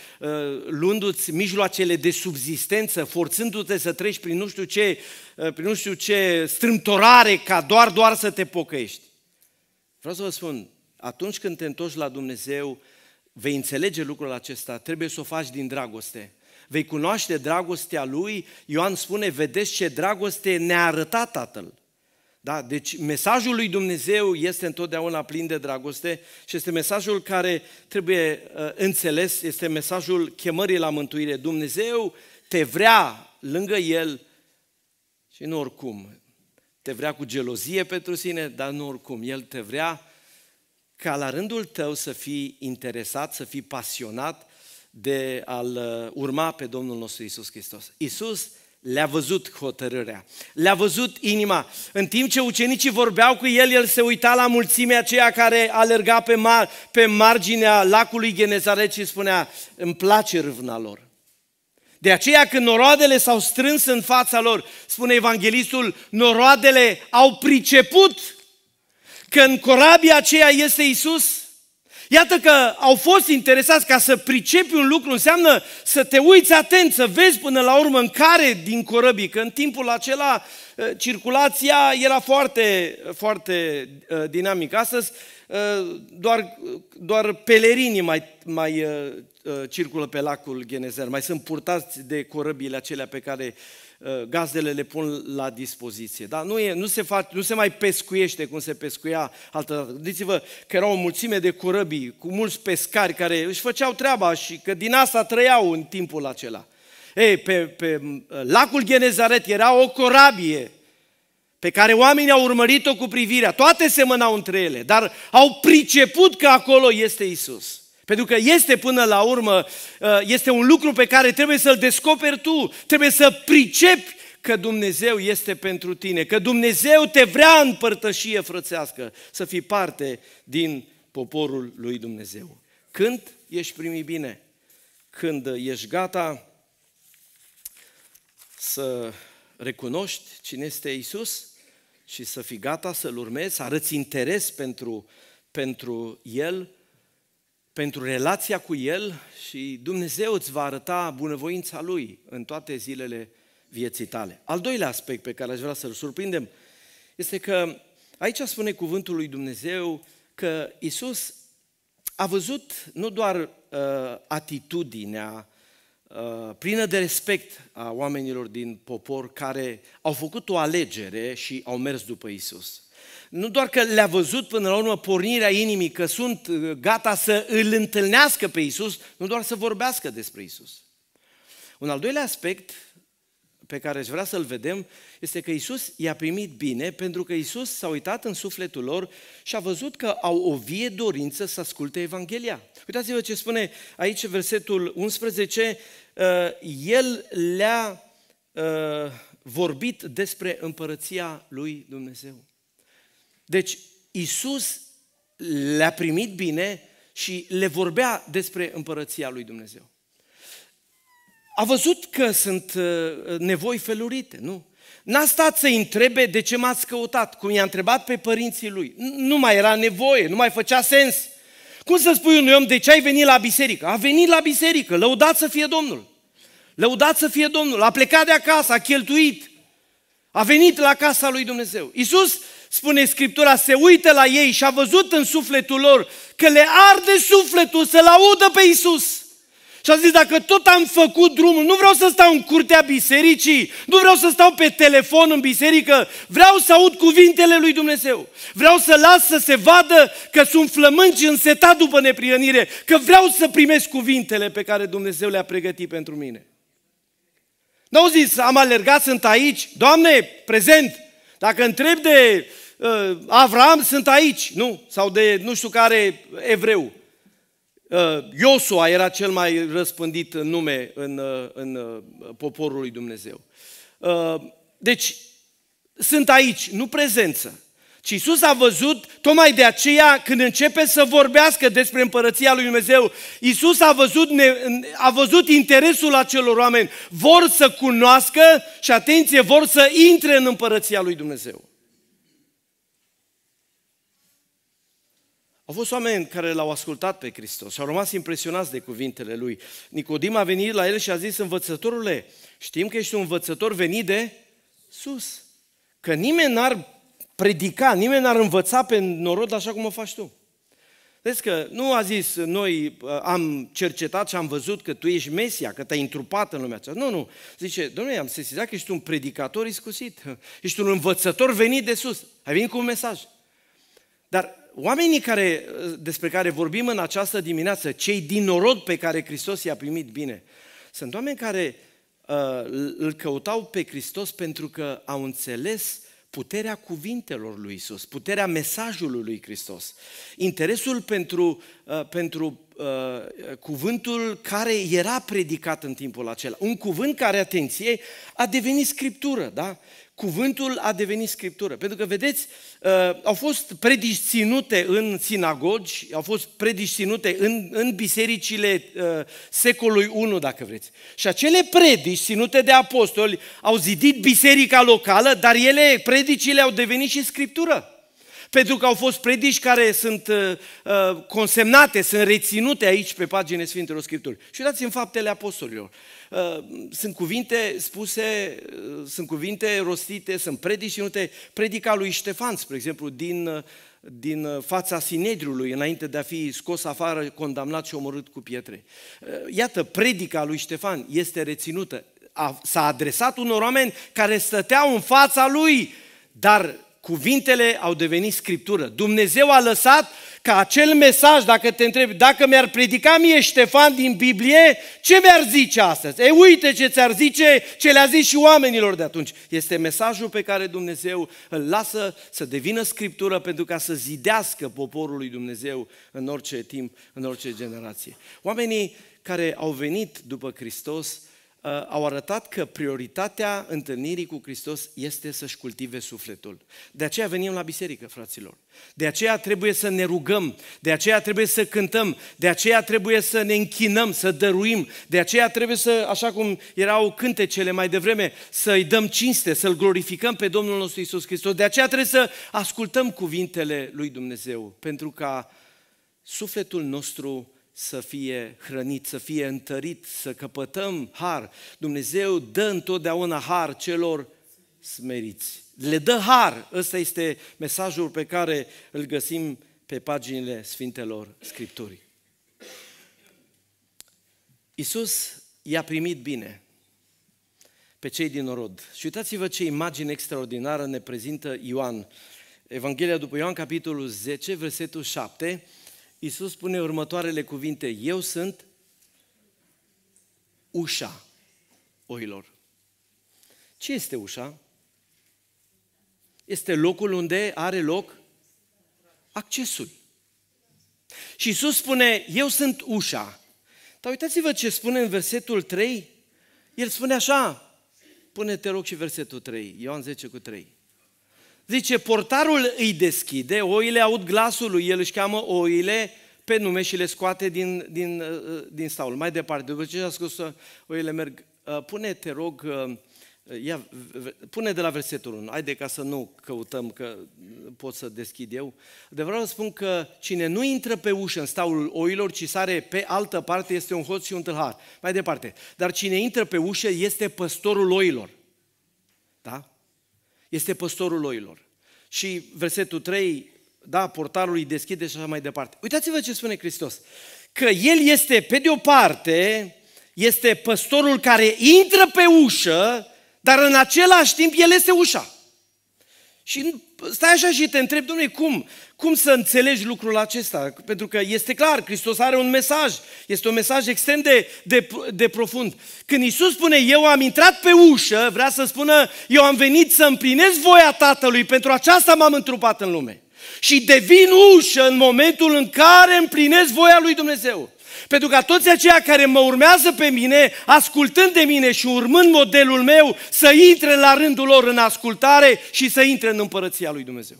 luându-ți mijloacele de subzistență, forțându-te să treci prin nu știu ce, prin nu știu ce strâmtorare ca doar, doar să te pocăiești. Vreau să vă spun, atunci când te întorci la Dumnezeu, vei înțelege lucrul acesta, trebuie să o faci din dragoste vei cunoaște dragostea Lui. Ioan spune, vedeți ce dragoste ne-a arătat Tatăl. Da? Deci mesajul lui Dumnezeu este întotdeauna plin de dragoste și este mesajul care trebuie uh, înțeles, este mesajul chemării la mântuire. Dumnezeu te vrea lângă El și nu oricum. Te vrea cu gelozie pentru sine, dar nu oricum. El te vrea ca la rândul tău să fii interesat, să fii pasionat de a-L uh, urma pe Domnul nostru Isus Hristos. Isus le-a văzut hotărârea, le-a văzut inima. În timp ce ucenicii vorbeau cu el, el se uita la mulțimea aceea care alerga pe, mar, pe marginea lacului Genezaret și spunea, îmi place râvna lor. De aceea când noroadele s-au strâns în fața lor, spune evanghelistul, noroadele au priceput că în corabia aceea este Isus, Iată că au fost interesați ca să pricepi un lucru, înseamnă să te uiți atent, să vezi până la urmă în care din corăbii, că în timpul acela eh, circulația era foarte, foarte eh, dinamică. Astăzi eh, doar, doar pelerinii mai, mai circulă pe lacul Genezer, mai sunt purtați de corăbile acelea pe care uh, Uh, gazdele le pun la dispoziție. Dar nu, e, nu, se face, nu se mai pescuiește cum se pescuia altă dată. Gândiți-vă că era o mulțime de corăbii cu mulți pescari care își făceau treaba și că din asta trăiau în timpul acela. Ei, pe, pe uh, lacul Genezaret era o corabie pe care oamenii au urmărit-o cu privirea. Toate semănau între ele, dar au priceput că acolo este Isus. Pentru că este până la urmă, uh, este un lucru pe care trebuie să-l descoperi tu, trebuie să pricepi că Dumnezeu este pentru tine, că Dumnezeu te vrea în părtășie frățească, să fii parte din poporul lui Dumnezeu. Când ești primit bine, când ești gata să recunoști cine este Isus și să fii gata să-L urmezi, să arăți interes pentru, pentru El, pentru relația cu El și Dumnezeu îți va arăta bunăvoința Lui în toate zilele vieții tale. Al doilea aspect pe care aș vrea să-l surprindem este că aici spune cuvântul lui Dumnezeu că Isus a văzut nu doar uh, atitudinea uh, plină de respect a oamenilor din popor care au făcut o alegere și au mers după Isus nu doar că le-a văzut până la urmă pornirea inimii, că sunt uh, gata să îl întâlnească pe Isus, nu doar să vorbească despre Isus. Un al doilea aspect pe care aș vrea să-l vedem este că Isus i-a primit bine pentru că Isus s-a uitat în sufletul lor și a văzut că au o vie dorință să asculte Evanghelia. Uitați-vă ce spune aici versetul 11, uh, el le-a uh, vorbit despre împărăția lui Dumnezeu. Deci, Isus le-a primit bine și le vorbea despre împărăția lui Dumnezeu. A văzut că sunt uh, nevoi felurite, nu? N-a stat să-i întrebe de ce m-ați căutat, cum i-a întrebat pe părinții lui. Nu mai era nevoie, nu mai făcea sens. Cum să spui unui om, de deci ce ai venit la biserică? A venit la biserică, lăudat să fie Domnul. Lăudat să fie Domnul, a plecat de acasă, a cheltuit. A venit la casa lui Dumnezeu. Iisus spune Scriptura, se uită la ei și a văzut în sufletul lor că le arde sufletul să-L audă pe Isus. Și a zis, dacă tot am făcut drumul, nu vreau să stau în curtea bisericii, nu vreau să stau pe telefon în biserică, vreau să aud cuvintele lui Dumnezeu. Vreau să las să se vadă că sunt flămânci în însetat după neprionire, că vreau să primesc cuvintele pe care Dumnezeu le-a pregătit pentru mine. N-au zis, am alergat, sunt aici, Doamne, prezent, dacă întreb de uh, Avram, sunt aici, nu? Sau de nu știu care evreu. Uh, Iosua era cel mai răspândit nume în, uh, în uh, poporul lui Dumnezeu. Uh, deci, sunt aici, nu prezență. Și Isus a văzut, tocmai de aceea, când începe să vorbească despre împărăția lui Dumnezeu, Isus a văzut, a văzut interesul acelor oameni. Vor să cunoască și, atenție, vor să intre în împărăția lui Dumnezeu. Au fost oameni care l-au ascultat pe Hristos și au rămas impresionați de cuvintele lui. Nicodim a venit la el și a zis, învățătorule, știm că ești un învățător venit de sus, că nimeni n-ar predica, nimeni n-ar învăța pe norod așa cum o faci tu. Vezi că nu a zis, noi uh, am cercetat și am văzut că tu ești Mesia, că te-ai întrupat în lumea aceasta. Nu, nu. Zice, domnule, am sesizat că ești un predicator iscusit, ești un învățător venit de sus, ai venit cu un mesaj. Dar oamenii care, uh, despre care vorbim în această dimineață, cei din norod pe care Hristos i-a primit bine, sunt oameni care uh, îl căutau pe Hristos pentru că au înțeles puterea cuvintelor lui Isus, puterea mesajului lui Hristos, interesul pentru, uh, pentru uh, cuvântul care era predicat în timpul acela. Un cuvânt care, atenție, a devenit scriptură, da? cuvântul a devenit scriptură. Pentru că, vedeți, uh, au fost predisținute în sinagogi, au fost predisținute în, în bisericile uh, secolului I, dacă vreți. Și acele predici ținute de apostoli au zidit biserica locală, dar ele, predicile, au devenit și scriptură pentru că au fost predici care sunt uh, uh consemnate, sunt reținute aici pe pagine Sfintelor Scripturi. Și uitați în faptele apostolilor. Uh, sunt cuvinte spuse, uh, sunt cuvinte rostite, sunt predici ținute. Predica lui Ștefan, spre exemplu, din uh, din uh, fața Sinedriului înainte de a fi scos afară, condamnat și omorât cu pietre. Uh, iată, predica lui Ștefan este reținută. A, s-a adresat unor oameni care stăteau în fața lui, dar cuvintele au devenit scriptură. Dumnezeu a lăsat ca acel mesaj, dacă te întrebi, dacă mi-ar predica mie Ștefan din Biblie, ce mi-ar zice astăzi? E uite ce ți-ar zice, ce le-a zis și oamenilor de atunci. Este mesajul pe care Dumnezeu îl lasă să devină scriptură pentru ca să zidească poporul lui Dumnezeu în orice timp, în orice generație. Oamenii care au venit după Hristos Uh, au arătat că prioritatea întâlnirii cu Hristos este să-și cultive sufletul. De aceea venim la biserică, fraților. De aceea trebuie să ne rugăm, de aceea trebuie să cântăm, de aceea trebuie să ne închinăm, să dăruim, de aceea trebuie să, așa cum erau cântecele mai devreme, să-i dăm cinste, să-L glorificăm pe Domnul nostru Isus Hristos. De aceea trebuie să ascultăm cuvintele lui Dumnezeu, pentru ca sufletul nostru să fie hrănit, să fie întărit, să căpătăm har. Dumnezeu dă întotdeauna har celor smeriți. Le dă har. Ăsta este mesajul pe care îl găsim pe paginile Sfintelor Scripturii. Iisus i-a primit bine pe cei din orod. Și uitați-vă ce imagine extraordinară ne prezintă Ioan. Evanghelia după Ioan, capitolul 10, versetul 7, Iisus spune următoarele cuvinte, eu sunt ușa oilor. Ce este ușa? Este locul unde are loc accesul. Și Iisus spune, eu sunt ușa. Dar uitați-vă ce spune în versetul 3. El spune așa, pune-te rog și versetul 3, Ioan 10 cu 3. Zice, portarul îi deschide, oile aud glasul lui, el își cheamă oile pe nume și le scoate din, din, uh, uh, din staul. Mai departe, după ce a scos uh, oile merg, pune, te rog, ia, pune de la versetul 1, haide ca să nu căutăm că pot să deschid eu. De vreau să spun că cine nu intră pe ușă în staul oilor, ci sare pe altă parte, este un hoț și un tâlhar. Mai departe, dar cine intră pe ușă este păstorul oilor. Da? este păstorul oilor. Și versetul 3, da, portalul îi deschide și așa mai departe. Uitați-vă ce spune Hristos. Că El este, pe de o parte, este păstorul care intră pe ușă, dar în același timp El este ușa. Și stai așa și te întreb, domnule, cum? Cum să înțelegi lucrul acesta? Pentru că este clar, Hristos are un mesaj. Este un mesaj extrem de, de, de profund. Când Isus spune, eu am intrat pe ușă, vrea să spună, eu am venit să împlinesc voia Tatălui, pentru aceasta m-am întrupat în lume. Și devin ușă în momentul în care împlinesc voia lui Dumnezeu. Pentru că toți aceia care mă urmează pe mine, ascultând de mine și urmând modelul meu, să intre la rândul lor în ascultare și să intre în împărăția lui Dumnezeu.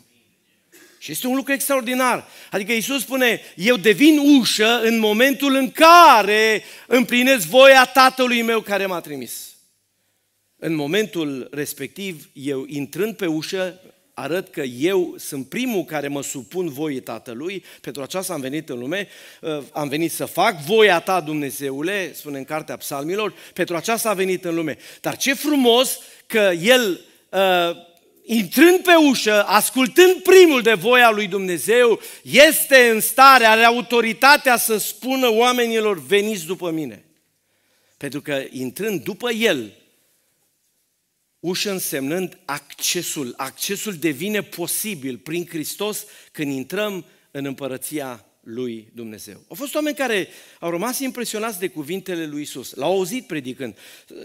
Și este un lucru extraordinar. Adică Iisus spune, eu devin ușă în momentul în care împlinesc voia Tatălui meu care m-a trimis. În momentul respectiv, eu intrând pe ușă, arăt că eu sunt primul care mă supun voii Tatălui, pentru aceasta am venit în lume, uh, am venit să fac voia ta, Dumnezeule, spune în Cartea Psalmilor, pentru aceasta a venit în lume. Dar ce frumos că El uh, intrând pe ușă, ascultând primul de voia lui Dumnezeu, este în stare, are autoritatea să spună oamenilor, veniți după mine. Pentru că intrând după el, ușă însemnând accesul, accesul devine posibil prin Hristos când intrăm în împărăția lui Dumnezeu. Au fost oameni care au rămas impresionați de cuvintele lui Isus. L-au auzit predicând.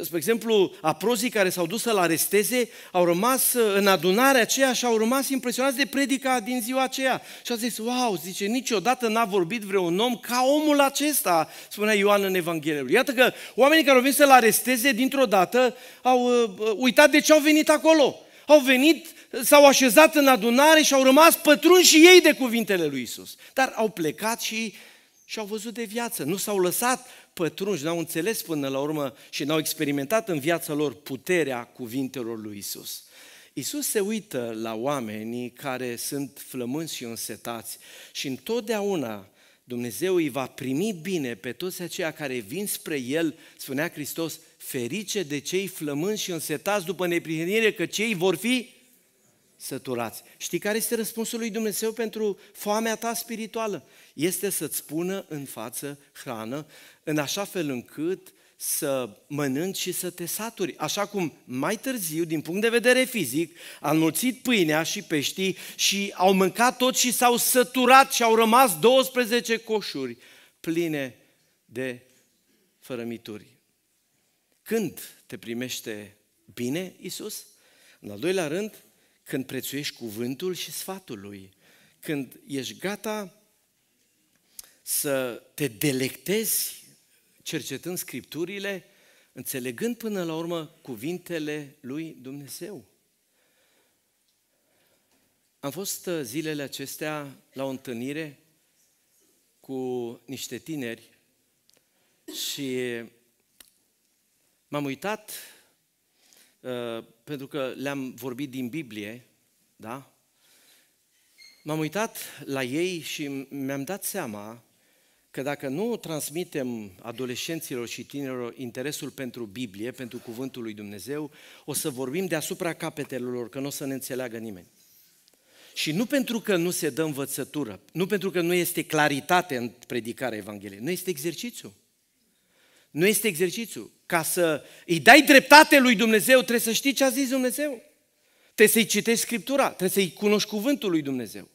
Spre exemplu, aprozii care s-au dus să-l aresteze au rămas uh, în adunarea aceea și au rămas impresionați de predica din ziua aceea. Și a zis, wow, zice, niciodată n-a vorbit vreun om ca omul acesta, spunea Ioan în Evanghelie. Iată că oamenii care au venit să-l aresteze dintr-o dată au uh, uh, uitat de ce au venit acolo. Au venit s-au așezat în adunare și au rămas pătrunși și ei de cuvintele lui Isus. Dar au plecat și și-au văzut de viață, nu s-au lăsat pătrunși, n-au înțeles până la urmă și n-au experimentat în viața lor puterea cuvintelor lui Isus. Isus se uită la oamenii care sunt flămânți și însetați și întotdeauna Dumnezeu îi va primi bine pe toți aceia care vin spre El, spunea Hristos, ferice de cei flămânți și însetați după neprihănire, că cei vor fi săturați. Știi care este răspunsul lui Dumnezeu pentru foamea ta spirituală? Este să-ți pună în față hrană, în așa fel încât să mănânci și să te saturi. Așa cum mai târziu, din punct de vedere fizic, au înmulțit pâinea și peștii și au mâncat tot și s-au săturat și au rămas 12 coșuri pline de fărămituri. Când te primește bine Isus? În al doilea rând, când prețuiești cuvântul și sfatul lui, când ești gata să te delectezi cercetând scripturile, înțelegând până la urmă cuvintele lui Dumnezeu. Am fost uh, zilele acestea la o întâlnire cu niște tineri și m-am uitat Uh, pentru că le-am vorbit din Biblie, da? M-am uitat la ei și mi-am dat seama că dacă nu transmitem adolescenților și tinerilor interesul pentru Biblie, pentru Cuvântul lui Dumnezeu, o să vorbim deasupra capetelor lor, că nu o să ne înțeleagă nimeni. Și nu pentru că nu se dă învățătură, nu pentru că nu este claritate în predicarea Evangheliei, nu este exercițiu. Nu este exercițiu ca să îi dai dreptate lui Dumnezeu, trebuie să știi ce a zis Dumnezeu. Trebuie să-i citești Scriptura, trebuie să-i cunoști cuvântul lui Dumnezeu.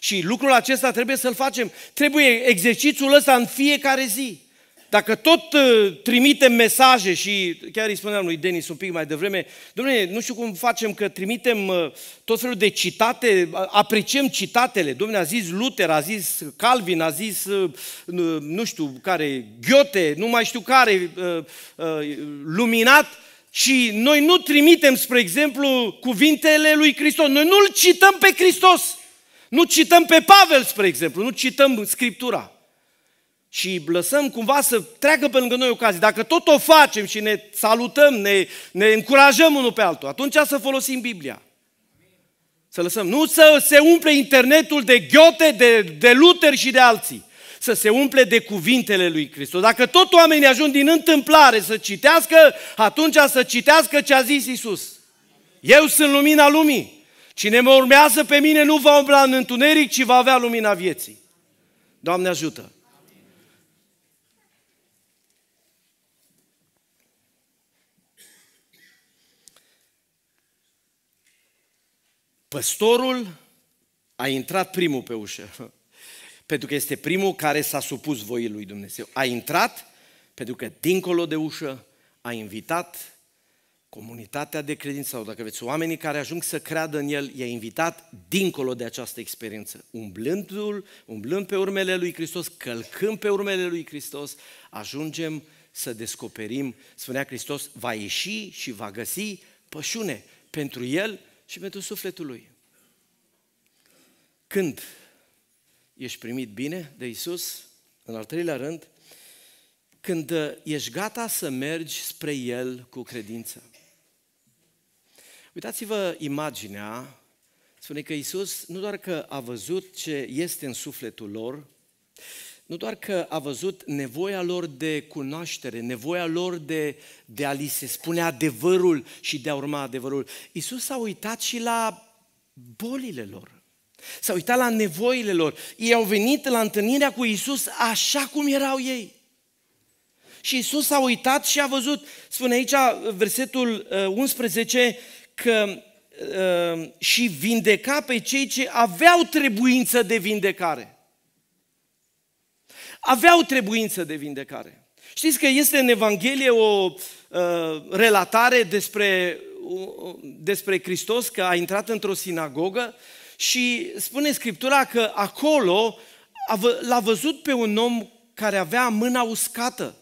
Și lucrul acesta trebuie să-l facem. Trebuie exercițiul ăsta în fiecare zi dacă tot ă, trimitem mesaje și chiar îi spuneam lui Denis un pic mai devreme, domnule, nu știu cum facem că trimitem ă, tot felul de citate, apreciem citatele. Domnule, a zis Luther, a zis Calvin, a zis ă, nu știu care, Ghiote, nu mai știu care, Luminat, și noi nu trimitem, spre exemplu, cuvintele lui Hristos. Noi nu-L cităm pe Hristos. Nu cităm pe Pavel, spre exemplu, nu cităm Scriptura și lăsăm cumva să treacă pe lângă noi ocazii, dacă tot o facem și ne salutăm, ne, ne încurajăm unul pe altul, atunci să folosim Biblia. Să lăsăm. Nu să se umple internetul de ghiote, de, de Luther și de alții. Să se umple de cuvintele lui Hristos. Dacă tot oamenii ajung din întâmplare să citească, atunci să citească ce a zis Isus. Eu sunt lumina lumii. Cine mă urmează pe mine nu va umbla în întuneric, ci va avea lumina vieții. Doamne ajută! Păstorul a intrat primul pe ușă, pentru că este primul care s-a supus voii lui Dumnezeu. A intrat pentru că dincolo de ușă a invitat comunitatea de credință sau dacă veți oamenii care ajung să creadă în el, i-a invitat dincolo de această experiență. Umblându-l, umblând pe urmele lui Hristos, călcând pe urmele lui Hristos, ajungem să descoperim, spunea Hristos, va ieși și va găsi pășune pentru el și pentru sufletul lui. Când ești primit bine de Isus, în al treilea rând, când uh, ești gata să mergi spre El cu credință. Uitați-vă imaginea, spune că Isus nu doar că a văzut ce este în sufletul lor, nu doar că a văzut nevoia lor de cunoaștere, nevoia lor de, de a li se spune adevărul și de a urma adevărul, Isus s-a uitat și la bolile lor, s-a uitat la nevoile lor. Ei au venit la întâlnirea cu Isus așa cum erau ei. Și Isus s-a uitat și a văzut, spune aici versetul 11, uh, că uh, și vindeca pe cei ce aveau trebuință de vindecare aveau trebuință de vindecare. Știți că este în Evanghelie o uh, relatare despre, uh, despre Hristos că a intrat într-o sinagogă și spune Scriptura că acolo l-a văzut pe un om care avea mâna uscată.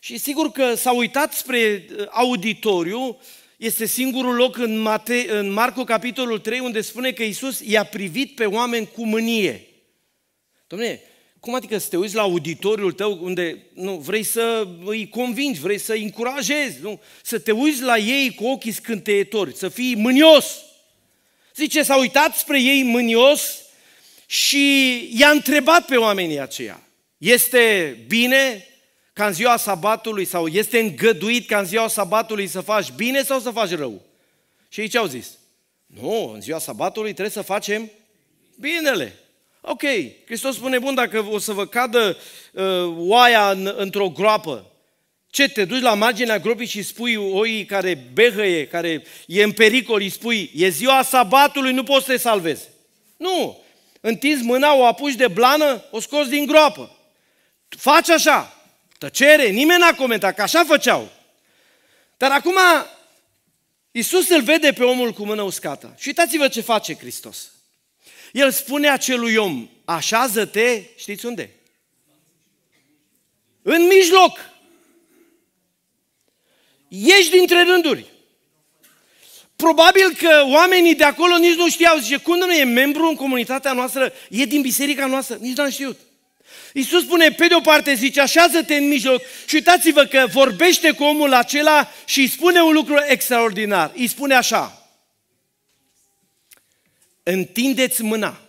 Și sigur că s-a uitat spre uh, auditoriu, este singurul loc în, Mate, în Marco capitolul 3 unde spune că Isus i-a privit pe oameni cu mânie. Domnule, cum adică să te uiți la auditoriul tău unde nu, vrei să îi convingi, vrei să îi încurajezi, nu? să te uiți la ei cu ochii scânteitori, să fii mânios. Zice, s-a uitat spre ei mânios și i-a întrebat pe oamenii aceia. Este bine ca în ziua sabatului sau este îngăduit ca în ziua sabatului să faci bine sau să faci rău? Și ei ce au zis? Nu, în ziua sabatului trebuie să facem binele. Ok, Hristos spune, bun, dacă o să vă cadă uh, oaia în, într-o groapă, ce, te duci la marginea gropii și spui oii care behăie, care e în pericol, îi spui, e ziua sabatului, nu poți să te salvezi. Nu! Întinzi mâna, o apuci de blană, o scoți din groapă. Faci așa. Tăcere, nimeni n-a comentat, că așa făceau. Dar acum Iisus îl vede pe omul cu mână uscată. Și uitați-vă ce face Hristos. El spune acelui om, așează-te, știți unde? În mijloc. Ești dintre rânduri. Probabil că oamenii de acolo nici nu știau. Zice, cum nu e membru în comunitatea noastră? E din biserica noastră? Nici n-am știut. Iisus spune, pe de o parte, zice, așează-te în mijloc și uitați-vă că vorbește cu omul acela și îi spune un lucru extraordinar. Îi spune așa, Întindeți mâna.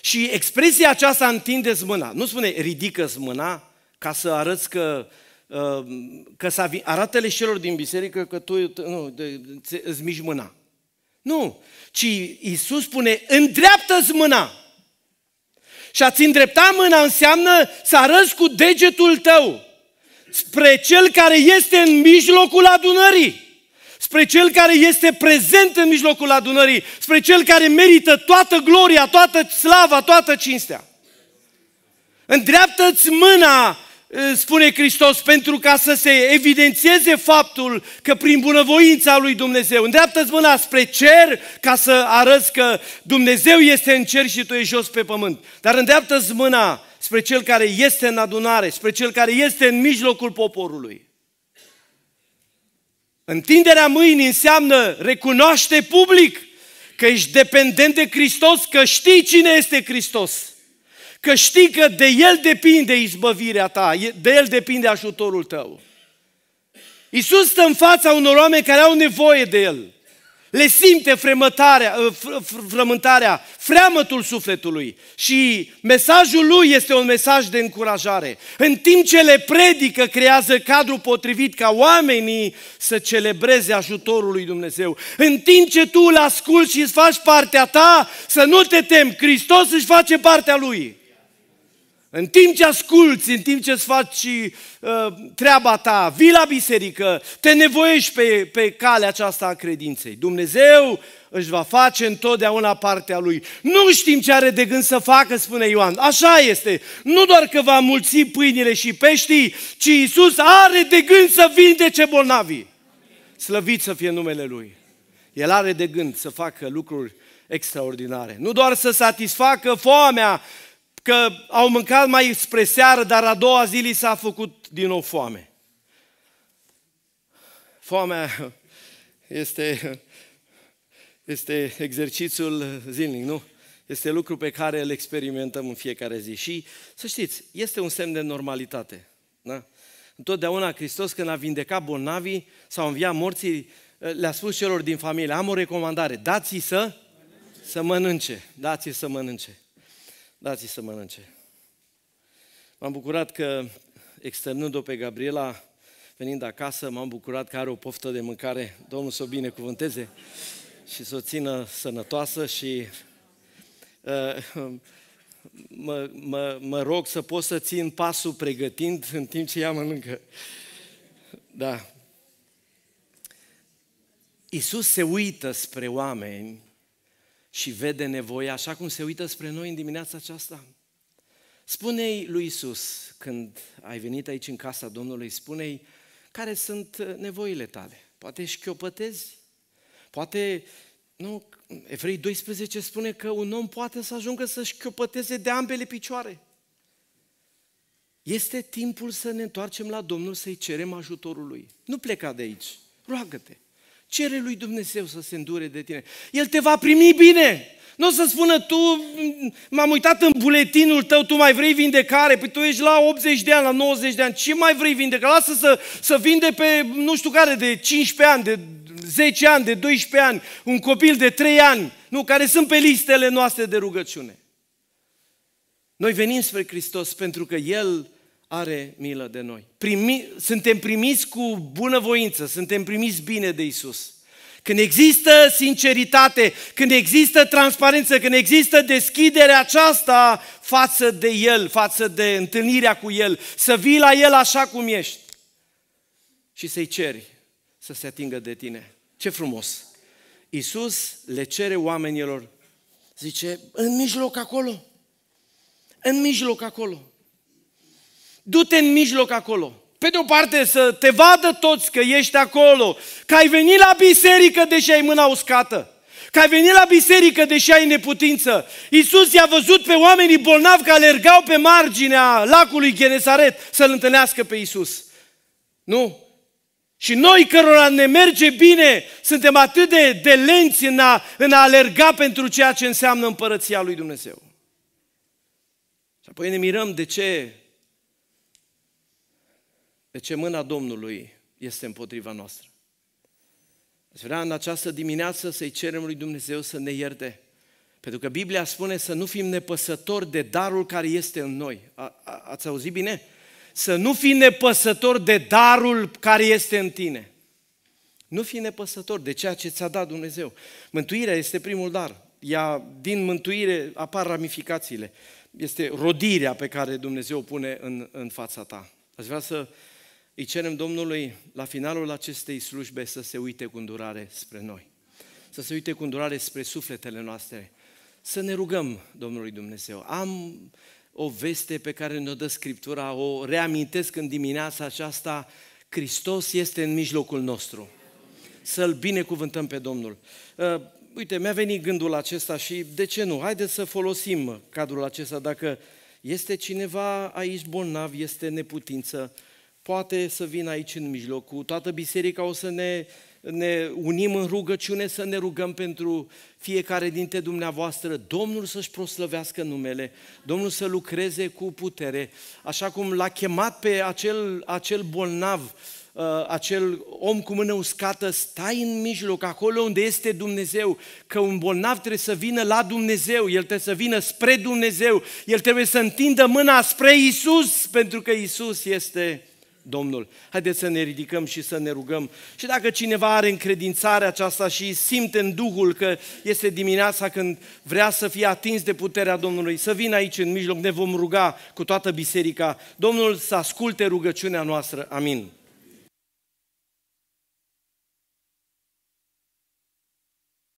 Și expresia aceasta, întindeți mâna, nu spune ridică-ți mâna ca să arăți că, uh, că să arată celor din biserică că tu nu, îți mici mâna. Nu, ci Iisus spune îndreaptă-ți mâna. Și a-ți îndrepta mâna înseamnă să arăți cu degetul tău spre cel care este în mijlocul adunării spre Cel care este prezent în mijlocul adunării, spre Cel care merită toată gloria, toată slava, toată cinstea. Îndreaptă-ți mâna, eh, spune Hristos, pentru ca să se evidențieze faptul că prin bunăvoința lui Dumnezeu, îndreaptă-ți mâna spre cer ca să arăți că Dumnezeu este în cer și tu ești jos pe pământ. Dar îndreaptă-ți mâna spre cel care este în adunare, spre cel care este în mijlocul poporului. Întinderea mâinii înseamnă recunoaște public că ești dependent de Hristos, că știi cine este Hristos, că știi că de El depinde izbăvirea ta, de El depinde ajutorul tău. Iisus stă în fața unor oameni care au nevoie de El le simte frământarea, uh, frământarea, freamătul sufletului și mesajul lui este un mesaj de încurajare. În timp ce le predică, creează cadrul potrivit ca oamenii să celebreze ajutorul lui Dumnezeu. În timp ce tu îl asculti și îți faci partea ta, să nu te temi, Hristos își face partea lui. În timp ce asculți, în timp ce îți faci uh, treaba ta, vii la biserică, te nevoiești pe, pe calea aceasta a credinței. Dumnezeu își va face întotdeauna partea lui. Nu știm ce are de gând să facă, spune Ioan. Așa este. Nu doar că va mulți pâinile și peștii, ci Iisus are de gând să vindece bolnavii. Slăvit să fie numele Lui. El are de gând să facă lucruri extraordinare. Nu doar să satisfacă foamea că au mâncat mai spre seară, dar a doua zi li s-a făcut din nou foame. Foamea este, este exercițiul zilnic, nu? Este lucru pe care îl experimentăm în fiecare zi. Și să știți, este un semn de normalitate. Da? Întotdeauna Hristos când a vindecat bolnavii sau înviat morții, le-a spus celor din familie, am o recomandare, dați-i să, să mănânce, dați-i să mănânce dați să mănânce. M-am bucurat că, externând-o pe Gabriela, venind acasă, m-am bucurat că are o poftă de mâncare. Domnul să o binecuvânteze și să o țină sănătoasă și uh, mă, mă, mă rog să pot să țin pasul pregătind în timp ce ea mănâncă. Da. Iisus se uită spre oameni și vede nevoia, așa cum se uită spre noi în dimineața aceasta. Spune-i lui Isus, când ai venit aici în casa Domnului, spune-i care sunt uh, nevoile tale. Poate șchiopătezi, poate, nu, Evrei 12 spune că un om poate să ajungă să șchiopăteze de ambele picioare. Este timpul să ne întoarcem la Domnul, să-i cerem ajutorul lui. Nu pleca de aici, roagă-te. Cere lui Dumnezeu să se îndure de tine. El te va primi bine. Nu o să spună tu, m-am uitat în buletinul tău, tu mai vrei vindecare, păi tu ești la 80 de ani, la 90 de ani, ce mai vrei vindecare? Lasă să, să vinde pe nu știu care, de 15 ani, de 10 ani, de 12 ani, un copil de 3 ani, nu, care sunt pe listele noastre de rugăciune. Noi venim spre Hristos pentru că El are milă de noi. Primi, suntem primiți cu bunăvoință, suntem primiți bine de Isus. Când există sinceritate, când există transparență, când există deschiderea aceasta față de El, față de întâlnirea cu El, să vii la El așa cum ești și să-i ceri să se atingă de tine. Ce frumos! Iisus le cere oamenilor, zice, în mijloc acolo, în mijloc acolo. Du-te în mijloc acolo. Pe de o parte să te vadă toți că ești acolo, că ai venit la biserică deși ai mâna uscată, că ai venit la biserică deși ai neputință. Iisus i-a văzut pe oamenii bolnavi că alergau pe marginea lacului Genesaret să-L întâlnească pe Iisus. Nu? Și noi cărora ne merge bine, suntem atât de, de lenți în a, în a alerga pentru ceea ce înseamnă împărăția lui Dumnezeu. Și apoi ne mirăm de ce de ce mâna Domnului este împotriva noastră. Aș vrea în această dimineață să-i cerem lui Dumnezeu să ne ierte. Pentru că Biblia spune să nu fim nepăsători de darul care este în noi. A, a, ați auzit bine? Să nu fii nepăsător de darul care este în tine. Nu fi nepăsător de ceea ce ți-a dat Dumnezeu. Mântuirea este primul dar. Ea, din mântuire apar ramificațiile. Este rodirea pe care Dumnezeu o pune în, în fața ta. Aș vrea să îi cerem Domnului la finalul acestei slujbe să se uite cu îndurare spre noi, să se uite cu îndurare spre sufletele noastre, să ne rugăm Domnului Dumnezeu. Am o veste pe care ne-o dă Scriptura, o reamintesc în dimineața aceasta, Hristos este în mijlocul nostru. Să-L binecuvântăm pe Domnul. Uh, uite, mi-a venit gândul acesta și de ce nu? Haideți să folosim cadrul acesta. Dacă este cineva aici bolnav, este neputință, poate să vină aici în mijloc cu toată biserica, o să ne, ne unim în rugăciune, să ne rugăm pentru fiecare dintre dumneavoastră, Domnul să-și proslăvească numele, Domnul să lucreze cu putere, așa cum l-a chemat pe acel, acel bolnav, uh, acel om cu mână uscată, stai în mijloc, acolo unde este Dumnezeu, că un bolnav trebuie să vină la Dumnezeu, el trebuie să vină spre Dumnezeu, el trebuie să întindă mâna spre Isus, pentru că Isus este Domnul. Haideți să ne ridicăm și să ne rugăm. Și dacă cineva are încredințarea aceasta și simte în Duhul că este dimineața când vrea să fie atins de puterea Domnului, să vină aici în mijloc, ne vom ruga cu toată biserica. Domnul să asculte rugăciunea noastră. Amin.